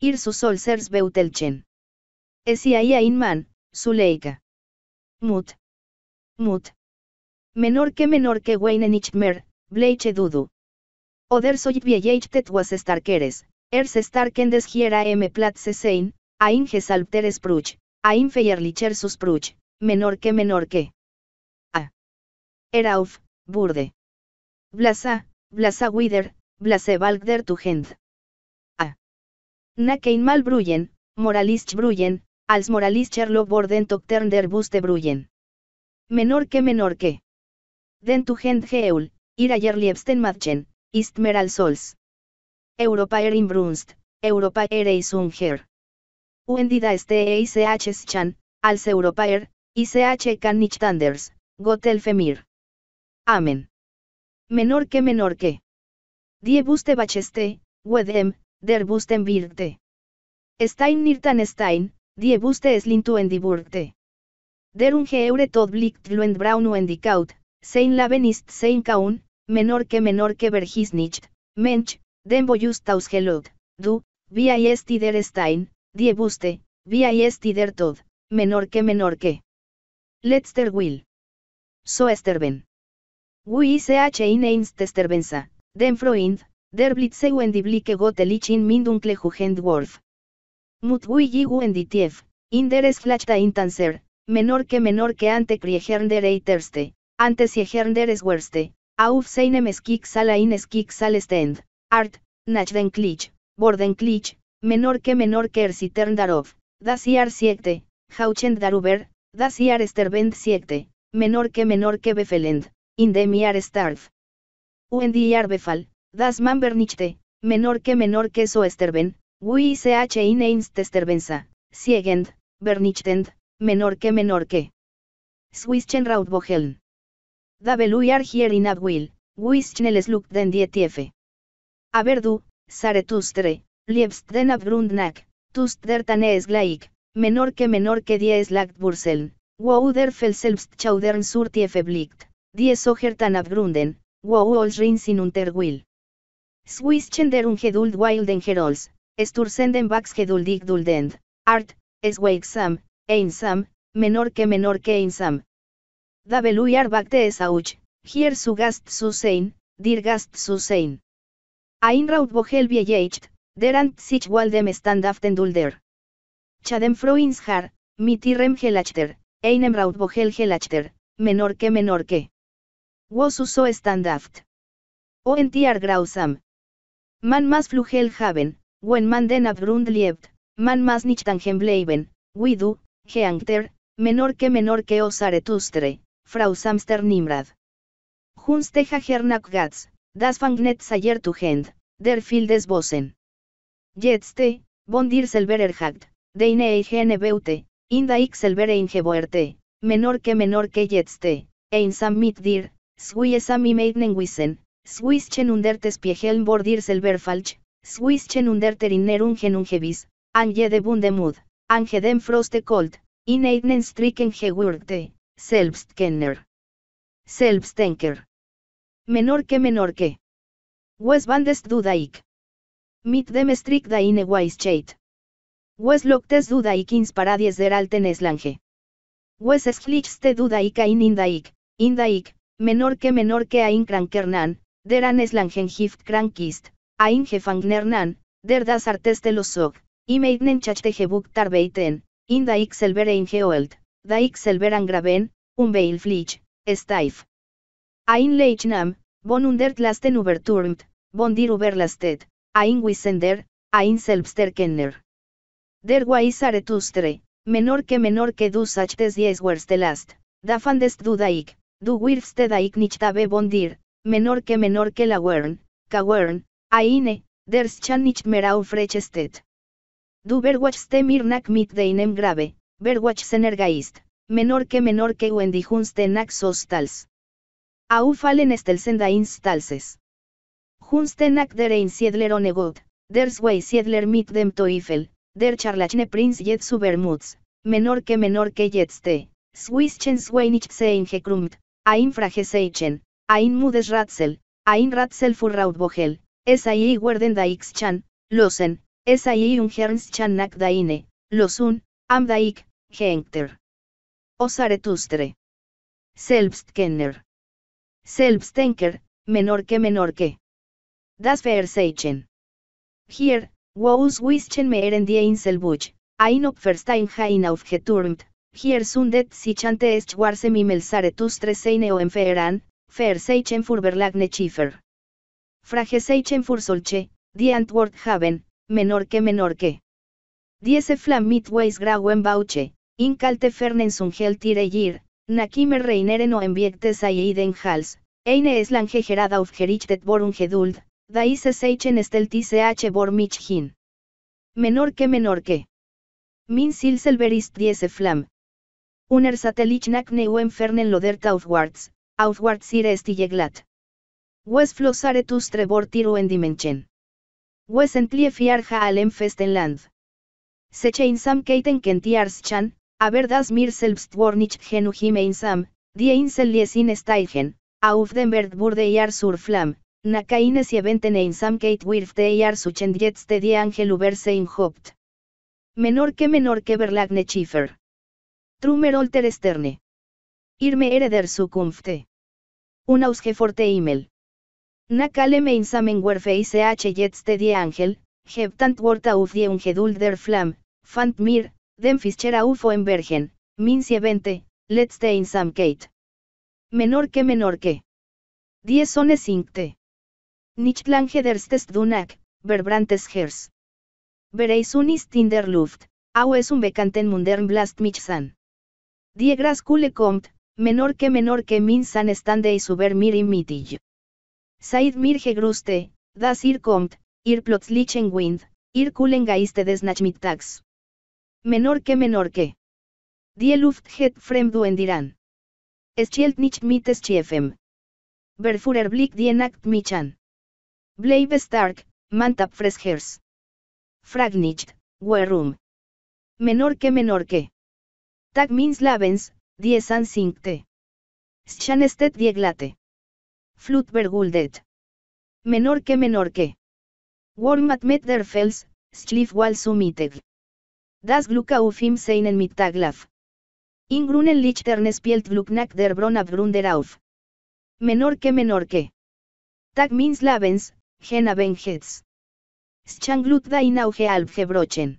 Ir su solsers beutelchen. Esiaia inman, leica. Mut. Mut. Menor que menor que Weinenichmer, Bleiche Dudu. Oder sollt viejetet was starkeres, ers starkendes hiera m em platze sein, a pruch, a feierlicher sus pruch, menor que menor que. A. Erauf, burde. Blasa, blasa wider, blase valgder tu A. Na kein mal bruyen, moralist bruyen, als moralischer lo borden toctern der buste bruyen. Menor que menor que. Den tu geul, ir ayer liebsten madchen, Istmeral Sols. Europa er Brunst, Europa er Uendida este e ICH Chan, als Europa er, ICH Can e Nichtanders, el Femir. Amen. Menor que menor que. Die buste bacheste, wedem, der busten virte. Stein nirtan stein, die buste eslintu en Burgte. Der unge eure tot blickt luend u en sein laben ist sein kaun, Menor que menor que Vergisnicht, Mensch, den Boyustausgelot, Du, Via Esti der Stein, Die Buste, Via Esti der Tod, menor que Letster Will. So Esterben. Wie ch in einst Esterbensa, den Freund, der Blitze en die Blicke Gotelich in Mindunkle Mut wie en die Tief, in der menor que menor que ante Kriegernder Eiterste, ante Siegernder Werste, Auf seinem Schicksal ein Schicksal stand, Art, nach den Klitsch, Borden Klitsch, menor que menor que sitern er darov, das Jahr siegte, hauchend darüber, das Jahr sterbend siegte, menor que menor que befelend, in dem Jahr starf. Und die befall, das man bernichte, menor que menor que so esterben, wie ich in einst esterbenza, siegend, vernichtend, menor que menor que. Swisschen Rautboheln. Da we are Abwil, den die tief. du, sare tustre, liebst den nak, tust der tane es glaik, menor que menor que die es lagt burseln, wo der Felselbst chaudern sur tiefe blickt, die oger tan abgrunden, wo all rin in unter will. Swischen der ungeduld wilden herols, stursenden backs geduldig duldend, art, es wakesam, einsam, menor que menor que einsam, Dabeluyar Bakte esauch, hier su gast su sein, dir gast su sein. Einraut bohel biejecht, derant sich waldem standaften dulder. Chadem har, mitirrem gelachter, einem raut bohel gelachter, menor que menor que. su so standaft. O grausam. Man mas flugel haben, wen man den abgrund liebt, man mas nicht tangen bleiben, widu, geangter, menor que menor que osaretustre, Frau Samster Nimrad. Junsteja Hernak Gats, das Fangnet Sayer tu Hend, der Fildes Bosen. Jetste, Bondir selber Deine Eigene Beute, Inda xelver Ingeboerte, menor que menor que Jetste, Einsam mit dir, es im Eignen Wissen, Swischen undertes Piegeln Bordir falsch, Swischen underter Innerungen an Ange de Bundemud, an frost Froste cold, In Eignen Stricken Gewürte. Selbstkenner. Selbstdenker. Menor que menor que. Was bandest duda daik. Mit dem Strick deine weischeit. Was loktes duda ins paradies der alten eslange. Was schlichste duda ein indaik, indaik, menor que menor que ein krankernan, der an eslangen hift krankist, ein gefangnernan, der das arteste losog, los sog, indaik selber da Selveran selber graben, un flech, steif. Ein leichnam, bon lasten uberturmt, bon dir uberlastet, ein wisender, ein selbsterkenner. Der aretustre, menor que menor que du sachtes werstelast. last, da fandest du daik, du wirfste daik nichtabe bon dir, menor que menor que la wern, kawern, aine, der chan nicht mehr aufrechestet. Du verwachste mirnak mit deinem grave, Verwachsenergeist, menor que menor que Wendigunstenax hostals. Au fallen instalses. Junstenak der Siedler onegot, der siedler mit dem toifel, der charlachne prinz jet menor que menor que jetste, in sweinich sein gekrummt, ein frageseichen, ein mudes ratzel, ein ratzel es ai werden da chan, losen, es ai un nak daine, losun, am daik, Henkter. O zaretustre Selbstkenner. Selbstenker, menor que menor que. Das Verseichen. Hier, woos wischen meeren die Inselbuch, ein hain aufgeturmt hier sundet sichante est warse mimel zaretustre seine o enferan, Verseichen furberlagne schiffer. fur solche, die Antwort haben, menor que menor que. Diese Flammit Weis Grauen Bauche, Inkalte fernens un na nakimer reineren o enviectes den hals, eine es lange gerada ufgerichtet bor un geduld, daise seichen esteltice bor hin. Menor que menor que. Min Silselberis diese flam. Uner satelichnak neuen fernen lodert outwards, outwards ire glat. Wes flosare tus trebor tiro en dimenchen. Wes entliefiar fiarja alem festenland. Seche Sam keiten chan, Aber das mir selbst war nicht genug sam die Insel steigen, auf dem Berg wurde ihr er sur Flam, na keine gate einsamkeit de ihr suchen de die Angel über sein Haupt. Menor que menor que verlagne Schiffer. Trummer alter sterne. Irme hereder Zukunft. Un ausgeforte Himmel. Na kale meinsamen werfe ch jetzt die Angel, heptant worta wort auf die Ungeduld der Flam, fand mir, Den fischer UFO en Bergen, Mincie 20, Let's stay in some Menor que menor que. 10 sonne sinkte. Nichtlange derstest dunak, verbrantes hers. Veréis unis tinder luft, au es un bekanten mundern blast Die gras kule komt, menor que menor que min san stande y suber miri mitig. Said mir gruste, das ir komt, ir en wind, ir kulen geiste des nachmittags. Menor que menor que. Die Luft het Fremduendiran. diran. schielt nicht mit Schiefem. Verfurer Blick die Nacht michan. Bleibe stark, mantap freschers. Frag nicht, Menor que menor que. Tag mins lavens, die san sinkte. Schanestet die glate. Flutberguldet. Menor que menor que. Wormat met der fels, Das Gluka auf ihm seinen Mittaglaf. In Grunen Lichtern spielt der Bronab ab auf. Menor que menor que. Tag means Labens, Gena dain auge da in auge algebrochen.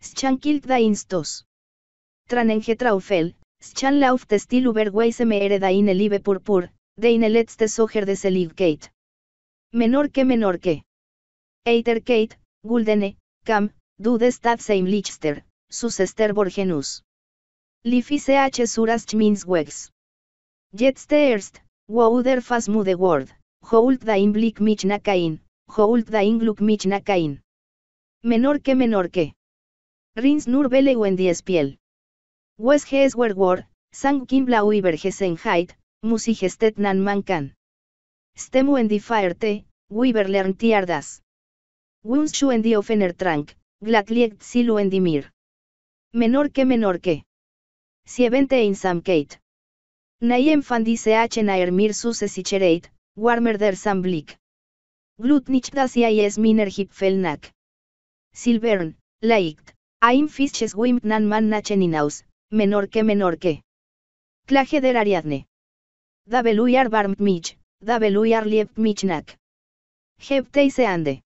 Schankilt da instos. Tranengetraufel, Schan lauf testil uberweise mere da in elive purpur, de in letzte soger de seligkeit. Menor que menor que. Eiterkeit, guldene, kam, Du seimlichster, Lichter, sus esterborgenus. Lifise suras minns chminswegs. Jetzt erst, Wouder fas mude word, Hoult da Blick mich nakain, Hoult da Gluck mich nakain. Menor que menor que. Rins nur bele wendiespiel. dies Wes sang kimbla blau musi height, musigestet nan mankan. Stemu en die feierte, tiardas. Wunschu en die offener trank, Glatliegt silu endimir. Menor que menor que. Sievente e in samkeit. Fandise fandiseachen naermir Sichereit, warmer der samblick. Glutnich das es miner hipfelnak. Silvern, laikt, aim fisches wimt nan man nacheninaus, menor que menor que. Klaje der Ariadne. Dabeluyar barmt mich, dabeluyar liebt michnak. Heb teise ande.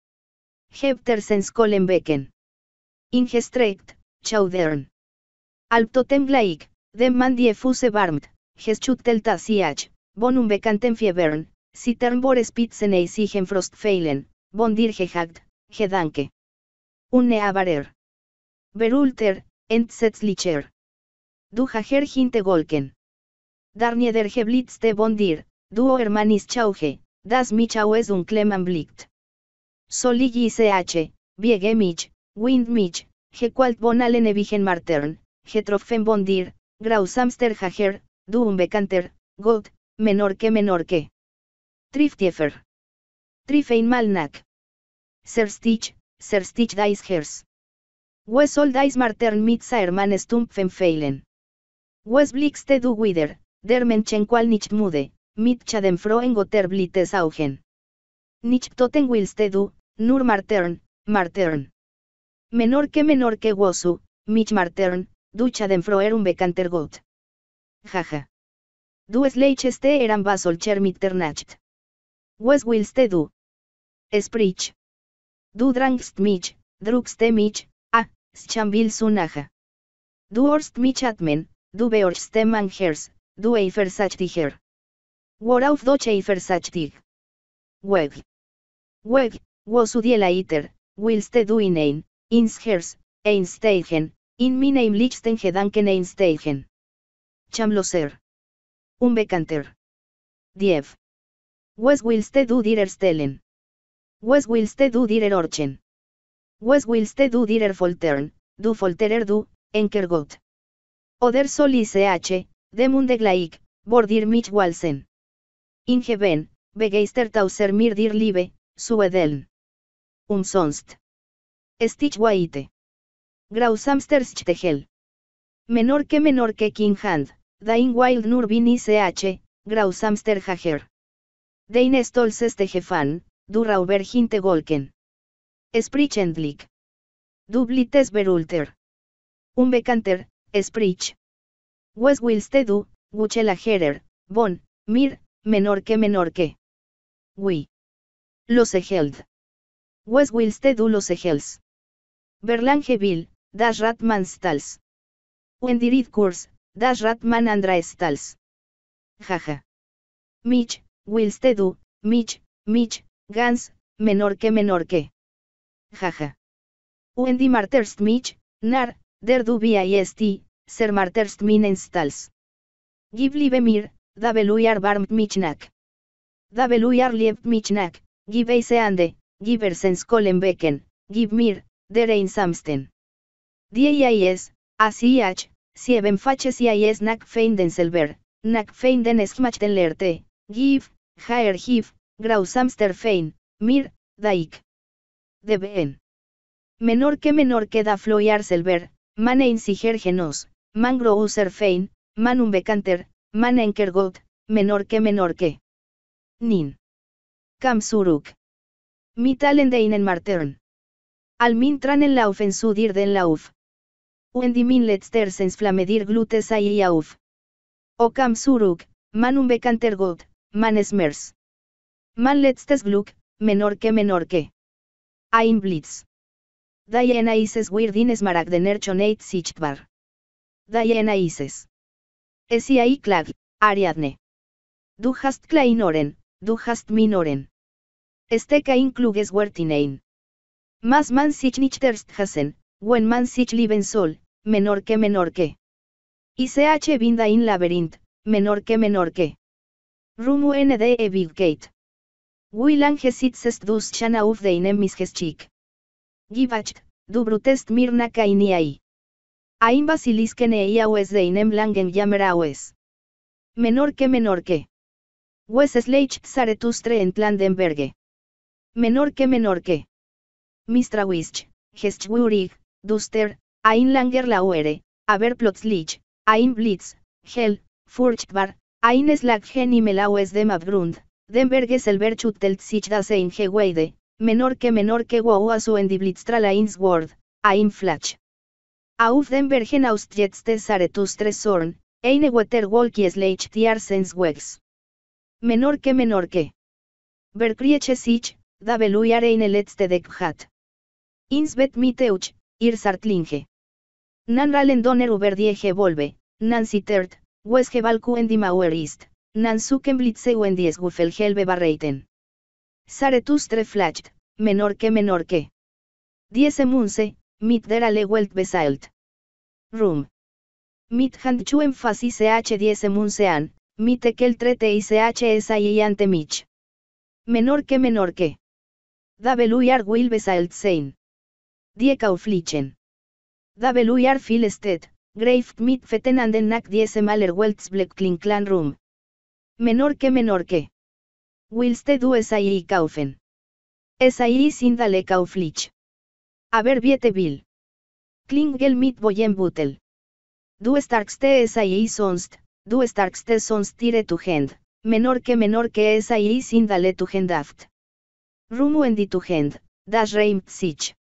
Ingestrekt, Chaudern. Alptotem dem man die fuse warmt, siach, bonum becanten fiebern, citern spitzen eisigen frostfeilen, bondir gehakt, gedanke. Unne Berulter, entsetzlicher. Du hager hinte golken. Darnieder geblitzte bondir, duo hermanis chauge, das michau es un blikt. Soligi ch, wiegemich. Windmich, Gequalt von Allen Evigen Martern, Getroffen von Dir, Grausamster Hager, Du unbekanter, Gott, menor que menor que. Triftiefer. Trifein Malnak. Serstich, Serstich Dice Hers. Wesol dais Martern mit saerman Stumpfen Feilen. Wesblickste du Wider, der Menschen qual mude, mit chadenfro goter blites augen. Nicht toten du, nur Martern, Martern. Menor que menor que Wosu, Mich Martern, ducha denfroer un bekanter gut. Jaja. Du leicheste eran basolcher mitternacht. Wes willste du? Sprich. Du drangst mich, drugste mich, a, schambil sunaja. Du orst mich atmen, du beorste manhers, du eifersachtiger. Worauf doch eifersachtig. Weg. Weg, wosu die iter, willste du inein, Inschers, Einsteigen, in meinem Lichten Gedanken Einsteigen. Chamloser. Unbekannter. Dief. Was willst du dir erstellen? Was willst du dir orchen? Was du dir erfoltern? du folterer du, enkergot. Oder soll ich dem bordir mich walsen. Ingeben, begeister tauser mir dir liebe, suedeln. Umsonst. Stitch Grausamsterschtegel. Menor que menor que King Hand, Dain Wild Nurbin ICH, Grausamster Hager. Dein Stolzes Du hinte Golken. Sprichendlich, Dublites Berulter. Unbekanter, Sprich. Wes du, Guchelagerer, Bon, Mir, menor que menor que. Wi. Los Egeld. Wes du Los Egels. Berlangeville, das stals. Wendy Kurs, das Andra stals. Jaja. Mich, du Mitch, Mitch, Gans, menor que menor que. Jaja. Wendy Marterst Mitch, Nar, der du Bist, ser Marterst stals Gib liebe mir, da beluyar michnak. Da beluyar liebt michnak, gib ande, gib mir, Derein Samsten. así ACH, Sieben Faches IIS Nack Feinden Selber, Nack Feinden Schmachten Lerte, giv, Haer Gif, Grausamster Fein, Mir, Daik. DBN. Menor que menor queda Floyar Selber, man siger Genos, man User Fein, Manum Becanter, Man kergot, menor que menor que. Nin. Kamsuruk. Mitalen talen Martern. Al mintran en lauf en su den lauf. Uendi min letstersens flamedir glutes y auf. cam suruk, manum bekantergot, man esmers. Man letstes gluk, menor que menor que. Ain blitz. Diana ises weirdines maragdener choneit sichtbar. Diana ises. Esiai klag, Ariadne. Du hast kleinoren, du hast minoren. Este kein kluges wertinein. Más man sich nicht hasen, wenn man sich lieben soll, menor que menor que. Y H binda in laberint, menor que menor que. Rumu nde gate, Willan ses dus chana auf deinem mischeschick. Givacht, du brutest mirna kainiai. Aim basilisken de deinem langen Jammeraues. Menor que menor que. Wes sleicht saretustre en Tlandenberge. Menor que menor que. Wisch, Gestwurig, Duster, Ein Langer Lauere, Aber Blitz, Hell, Furchtbar, Ein Slaggen y Melaues dem es el berchut sich das Eingeweide, menor que menor que wow en su endiblitztrala ins Word, Ein Auf den Bergen aus jetzt aretus tresorn, eine Waterwolkies Menor que menor que. Verkrieche sich, da beluiare in el letzte Insbet Miteuch, Ir Sartlinge. Nan ralendoner Uber tert, Diege Volve, Nan Sittert, Wesge en die Mauer ist, Nan Suken die Helbe Barreiten. Saretus Treflacht, menor que menor que. Diese Munse, mit der Welt Rum. Mit handchu chu ch diese Munse an, mit ekel trete ich es ante mich. Menor que menor que. Da beluiar sein. Die Kauflichen. y Phil estet, Grave mit Fetenanden an den Nack welts Maler kling rum. rum, Menor que menor que. Wilste du es kaufen. Es ahí sin dale kauflich. A ver viete Bill. Klingel mit boyen butel. Du starkste es ahí sonst, du starkste sonst tire tu hand, menor que menor que es ahí sin dale tu hendaft. Rumu en di tu hand, das reimt sich.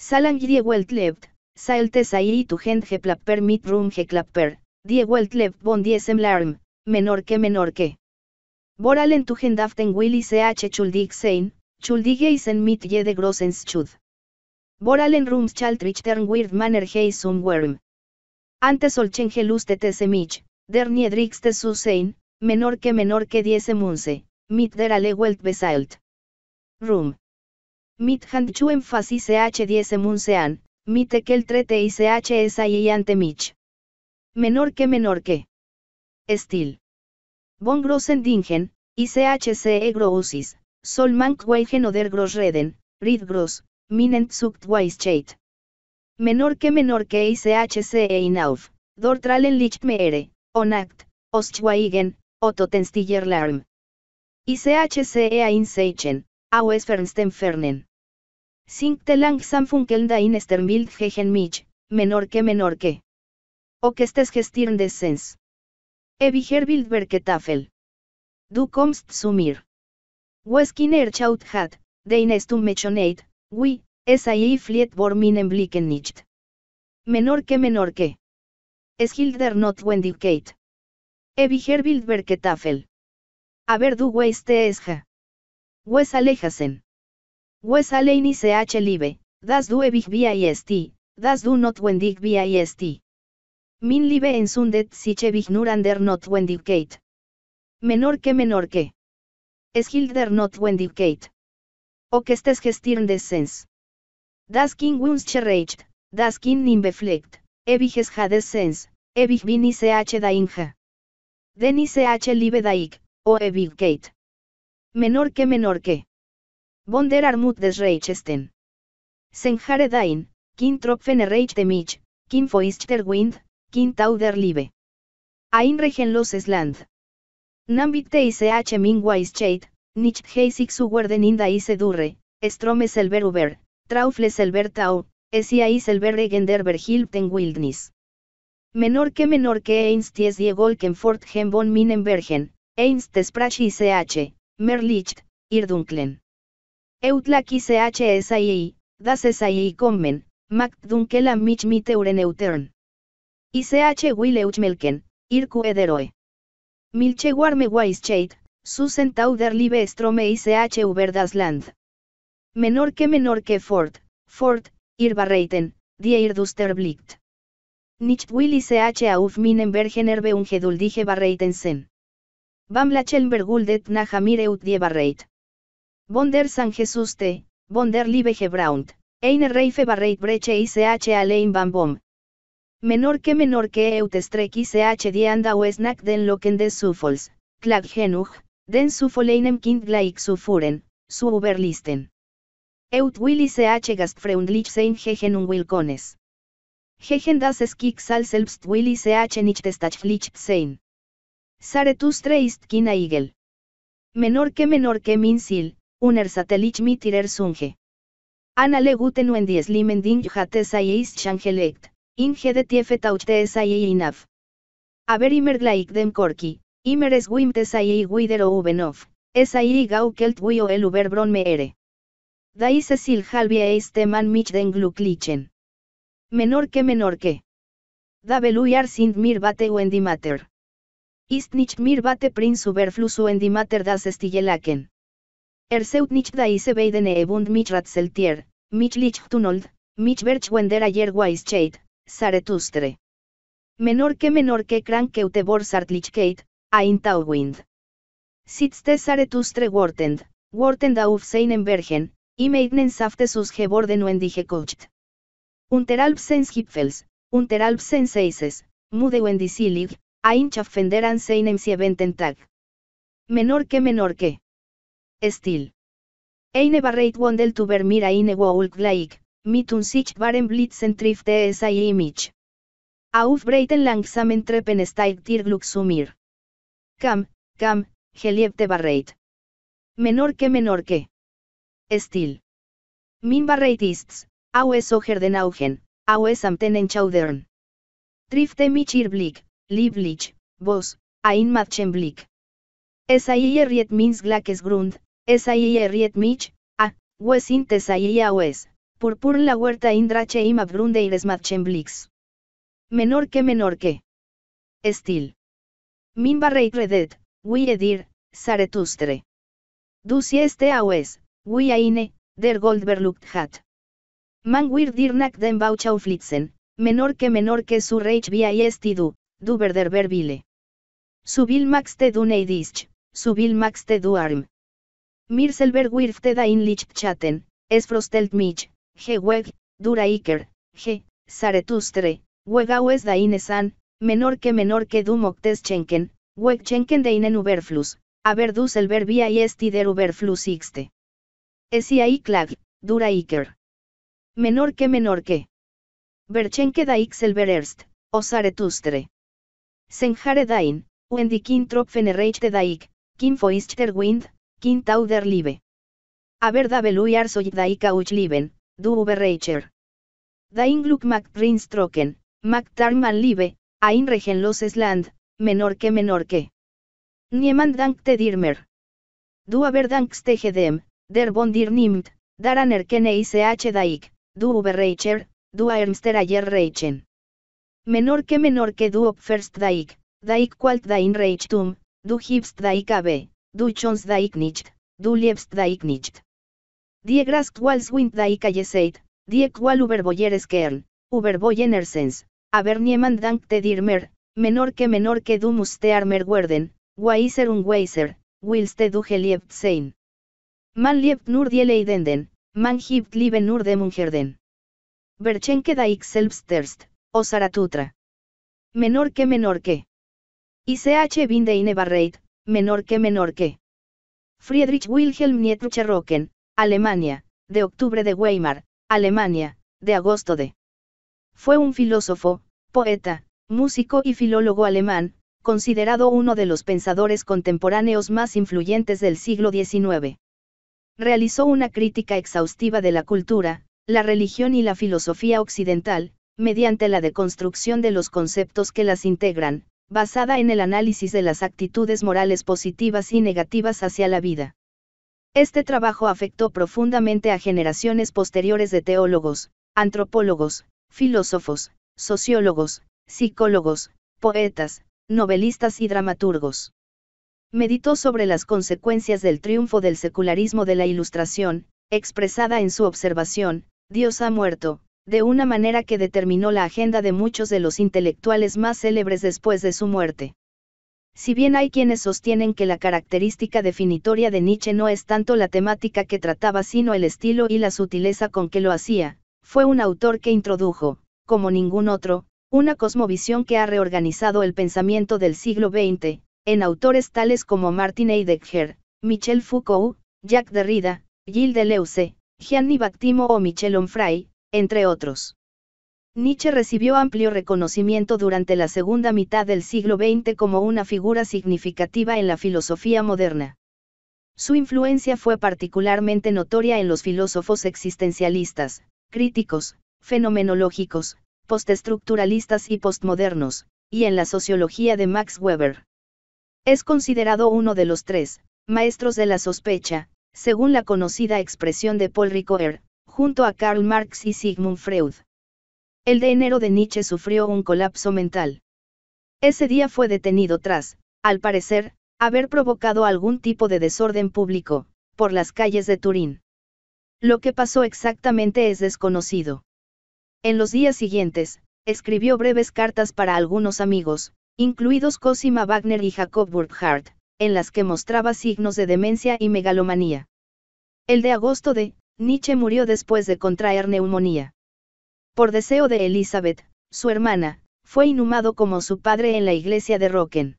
Salang die Welt lebt, salte sei tu hend plapper mit rum geklapper, die Welt lebt von diesem larm, menor que menor que. Boralen tu hendaften aften willi H chuldig sein, isen mit jede grossen schud. Boralen rums chalt richtern weird manner heisum worm. Antes olchen se mich, der niedrigste su sein, menor que menor que unse, mit der alle Welt besalt. Rum. Mit hand chu h10 munsean, mit ekel trete ICH es ante mich. Menor que menor que. Stil. Von en dingen, e grossis, sol mank weigen oder grossreden, reden, rid minen minent zucht Menor que menor que CE inauf, dor tralen licht mere, onakt, ostschweigen, se in ein seichen, aus fernsten fernen. Sink telang samfunkeln da in Sternbild gegen mich, menor que menor que. O que estés des sens. Eviger verketafel. Du komst sumir. mir. Weskiner chaut hat, deines mechonate, mechoneit, es ahí fliet vor minen blicken nicht. Menor que menor que. Es hilder not Wendy Eviger bild verketafel. A du weiste es ja. Wes alejasen. Wes se CH Live, das du via ist, das du notwendig wendig ist. Min live en sundet sichevig nur under not Menor que menor que. Es hilder notwendig Kate. O que estés des sens. Das King uns das King nimbe befleckt, ebig es sens, evig bin ich da inja. Den h liebe daik, o Kate. Menor que menor que der Armut des Reichesten. Senjaredain, Dain, Kin Reich de Mich, Kin der Wind, Kin Tauder Liebe. Ein Regen los Land. Nambit TICH Mingwais Chait, Nicht Heisig Suwerden Inda Ise Durre, Stromes selber Uber, Traufles selber Tau, Esia Iselber Regender hilpten Wildnis. Menor que menor que Einst die golken Fort hem von Minenbergen, Einst Sprach ICH, Merlicht, dunklen. Eutlaki chsi, das kommen, commen, makt dunkela mich Eutern. neutern. ICH melken, Irku Ederoe. Milche warme Weischeit, Susen Tauder Liebe Strome ICH Land. Menor que menor que Ford, Fort, Irbarreiten, Die Irdusterblicht. Nicht will ICH auf minen Bergenerbe ungeduldige sen. Bamlachelberguldet Nahamir Eut Die Barreit. Bonder San Jesus te, Bonder Liebe Gebraunt, Eine Reife Barreit Breche ICH allein Bambom. Bom. Menor que menor que Eutestrek ICH Dianda Wesnack den Loken des Sufols, Klag Genug, den einem Kind zu Sufuren, su Überlisten. Eut will ICH Gastfreundlich sein un Wilkones. Gegen das Skik Sal selbst will ICH nicht flich sein. Saretus Treist Kina Igel. Menor que menor que Minsil, uner satelich mitirer sunge. Ana le guten en dies limendin ding eis is de tiefe inaf. Aber glaik dem korki, imer es wim tesa wider o ubenov, es gaukelt, wio el uber bron meere. ere. halvia mich den gluklichen. Menor que menor que. Da sind mir bate wendimater. Ist nicht mir bate prin superflusu wendimater das Estigelaken. Erseut seut nicht ebund mich ratzeltier, tunold, lichtunold, mich wender ayer Zaretustre. Menor que menor que cran que sartlichkeit, aintauwind. Sitzte Zaretustre wortend, wortend auf seinen Bergen, y meidnen safte sus geborden wendige kocht. Unteralbsens hipfels, sens eises, mude wendisilig, a an seinem sieventen tag. Menor que menor que. Estil. Eine Barreit wandel tuber mir eine Wolk mit un sich blitzen trifte es i image. Auf breiten langsamen treppen steigt dir gluxumir. Cam, cam, geliebte Barreit. Menor que menor que. Estil. Min Barreit ists, au es oger den augen, au es chaudern. Trifte mich ir Blick, lieblich, vos, ein Matchen Blick. Es ahí erriet mins glaques grund, es Esaía mich, a, Wes Intesaía Wes, Purpur la huerta Indrache y Mabrunde y blix. Menor que menor que. Estil. Min barreit redet, wi edir, saretustre. sieste este aues, wi aine, der goldberlucht hat. Man dir dirnak den bauchauflitzen, menor que menor que su reich via du, du verder verbile. Subil max te du neidisch, subil max te du arm, Mir selber wirfte in es frostelt mich, Geweg, weg, dura iker, ge, zaretustre, wegaues dainesan, san, menor que menor que du octeschenken, wegchenken deinen uberflus, aber du selber via y Estider uberflus ixte. Es Iaiklag, dura iker. Menor que menor que. Berchenke da selber erst, o zaretustre. Senjare dain, wendikin tropfener daik, kin der wind, Quintauder liebe, Aber da beluiar so daika uch lieben, du überreicher. Da mag mac prinz trocken, mac tarman live, ein regen los land, menor que menor que. Niemand dankte dirmer. Du aber dankste gedem, der bondir dir nimmt, daran erkenne ich daik, du überreicher, du ermster ayer reichen. Menor que menor que du opferst daik, daik qualt dain reichtum, du hibst daik abe, du chons nicht, du liebst da nicht. Die wind daikalleseit, die qual uberboyeres kern, uberboyenersens, aber niemand dankte dir mer, menor que menor que du muste armer werden, waiser un weiser, wilste du geliebt sein. Man liebt nur die leidenden, man hebt liebe nur de mungerden. Berchenke daik selbsterst, o Zaratutra. Menor que menor que. ICH binde inebarreit, menor que menor que. Friedrich Wilhelm Nietzsche Rocken, Alemania, de octubre de Weimar, Alemania, de agosto de. Fue un filósofo, poeta, músico y filólogo alemán, considerado uno de los pensadores contemporáneos más influyentes del siglo XIX. Realizó una crítica exhaustiva de la cultura, la religión y la filosofía occidental, mediante la deconstrucción de los conceptos que las integran, basada en el análisis de las actitudes morales positivas y negativas hacia la vida. Este trabajo afectó profundamente a generaciones posteriores de teólogos, antropólogos, filósofos, sociólogos, psicólogos, poetas, novelistas y dramaturgos. Meditó sobre las consecuencias del triunfo del secularismo de la Ilustración, expresada en su observación, Dios ha muerto, de una manera que determinó la agenda de muchos de los intelectuales más célebres después de su muerte. Si bien hay quienes sostienen que la característica definitoria de Nietzsche no es tanto la temática que trataba sino el estilo y la sutileza con que lo hacía, fue un autor que introdujo, como ningún otro, una cosmovisión que ha reorganizado el pensamiento del siglo XX, en autores tales como Martin Heidegger, Michel Foucault, Jacques Derrida, Gilles Deleuze, Gianni Bactimo o Michel Onfray, entre otros. Nietzsche recibió amplio reconocimiento durante la segunda mitad del siglo XX como una figura significativa en la filosofía moderna. Su influencia fue particularmente notoria en los filósofos existencialistas, críticos, fenomenológicos, postestructuralistas y postmodernos, y en la sociología de Max Weber. Es considerado uno de los tres maestros de la sospecha, según la conocida expresión de Paul Ricoeur, junto a Karl Marx y Sigmund Freud. El de enero de Nietzsche sufrió un colapso mental. Ese día fue detenido tras, al parecer, haber provocado algún tipo de desorden público, por las calles de Turín. Lo que pasó exactamente es desconocido. En los días siguientes, escribió breves cartas para algunos amigos, incluidos Cosima Wagner y Jacob Burckhardt, en las que mostraba signos de demencia y megalomanía. El de agosto de Nietzsche murió después de contraer neumonía. Por deseo de Elizabeth, su hermana, fue inhumado como su padre en la iglesia de Rocken.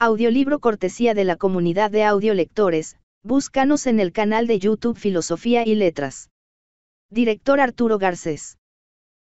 Audiolibro cortesía de la comunidad de audiolectores, búscanos en el canal de YouTube Filosofía y Letras. Director Arturo Garcés.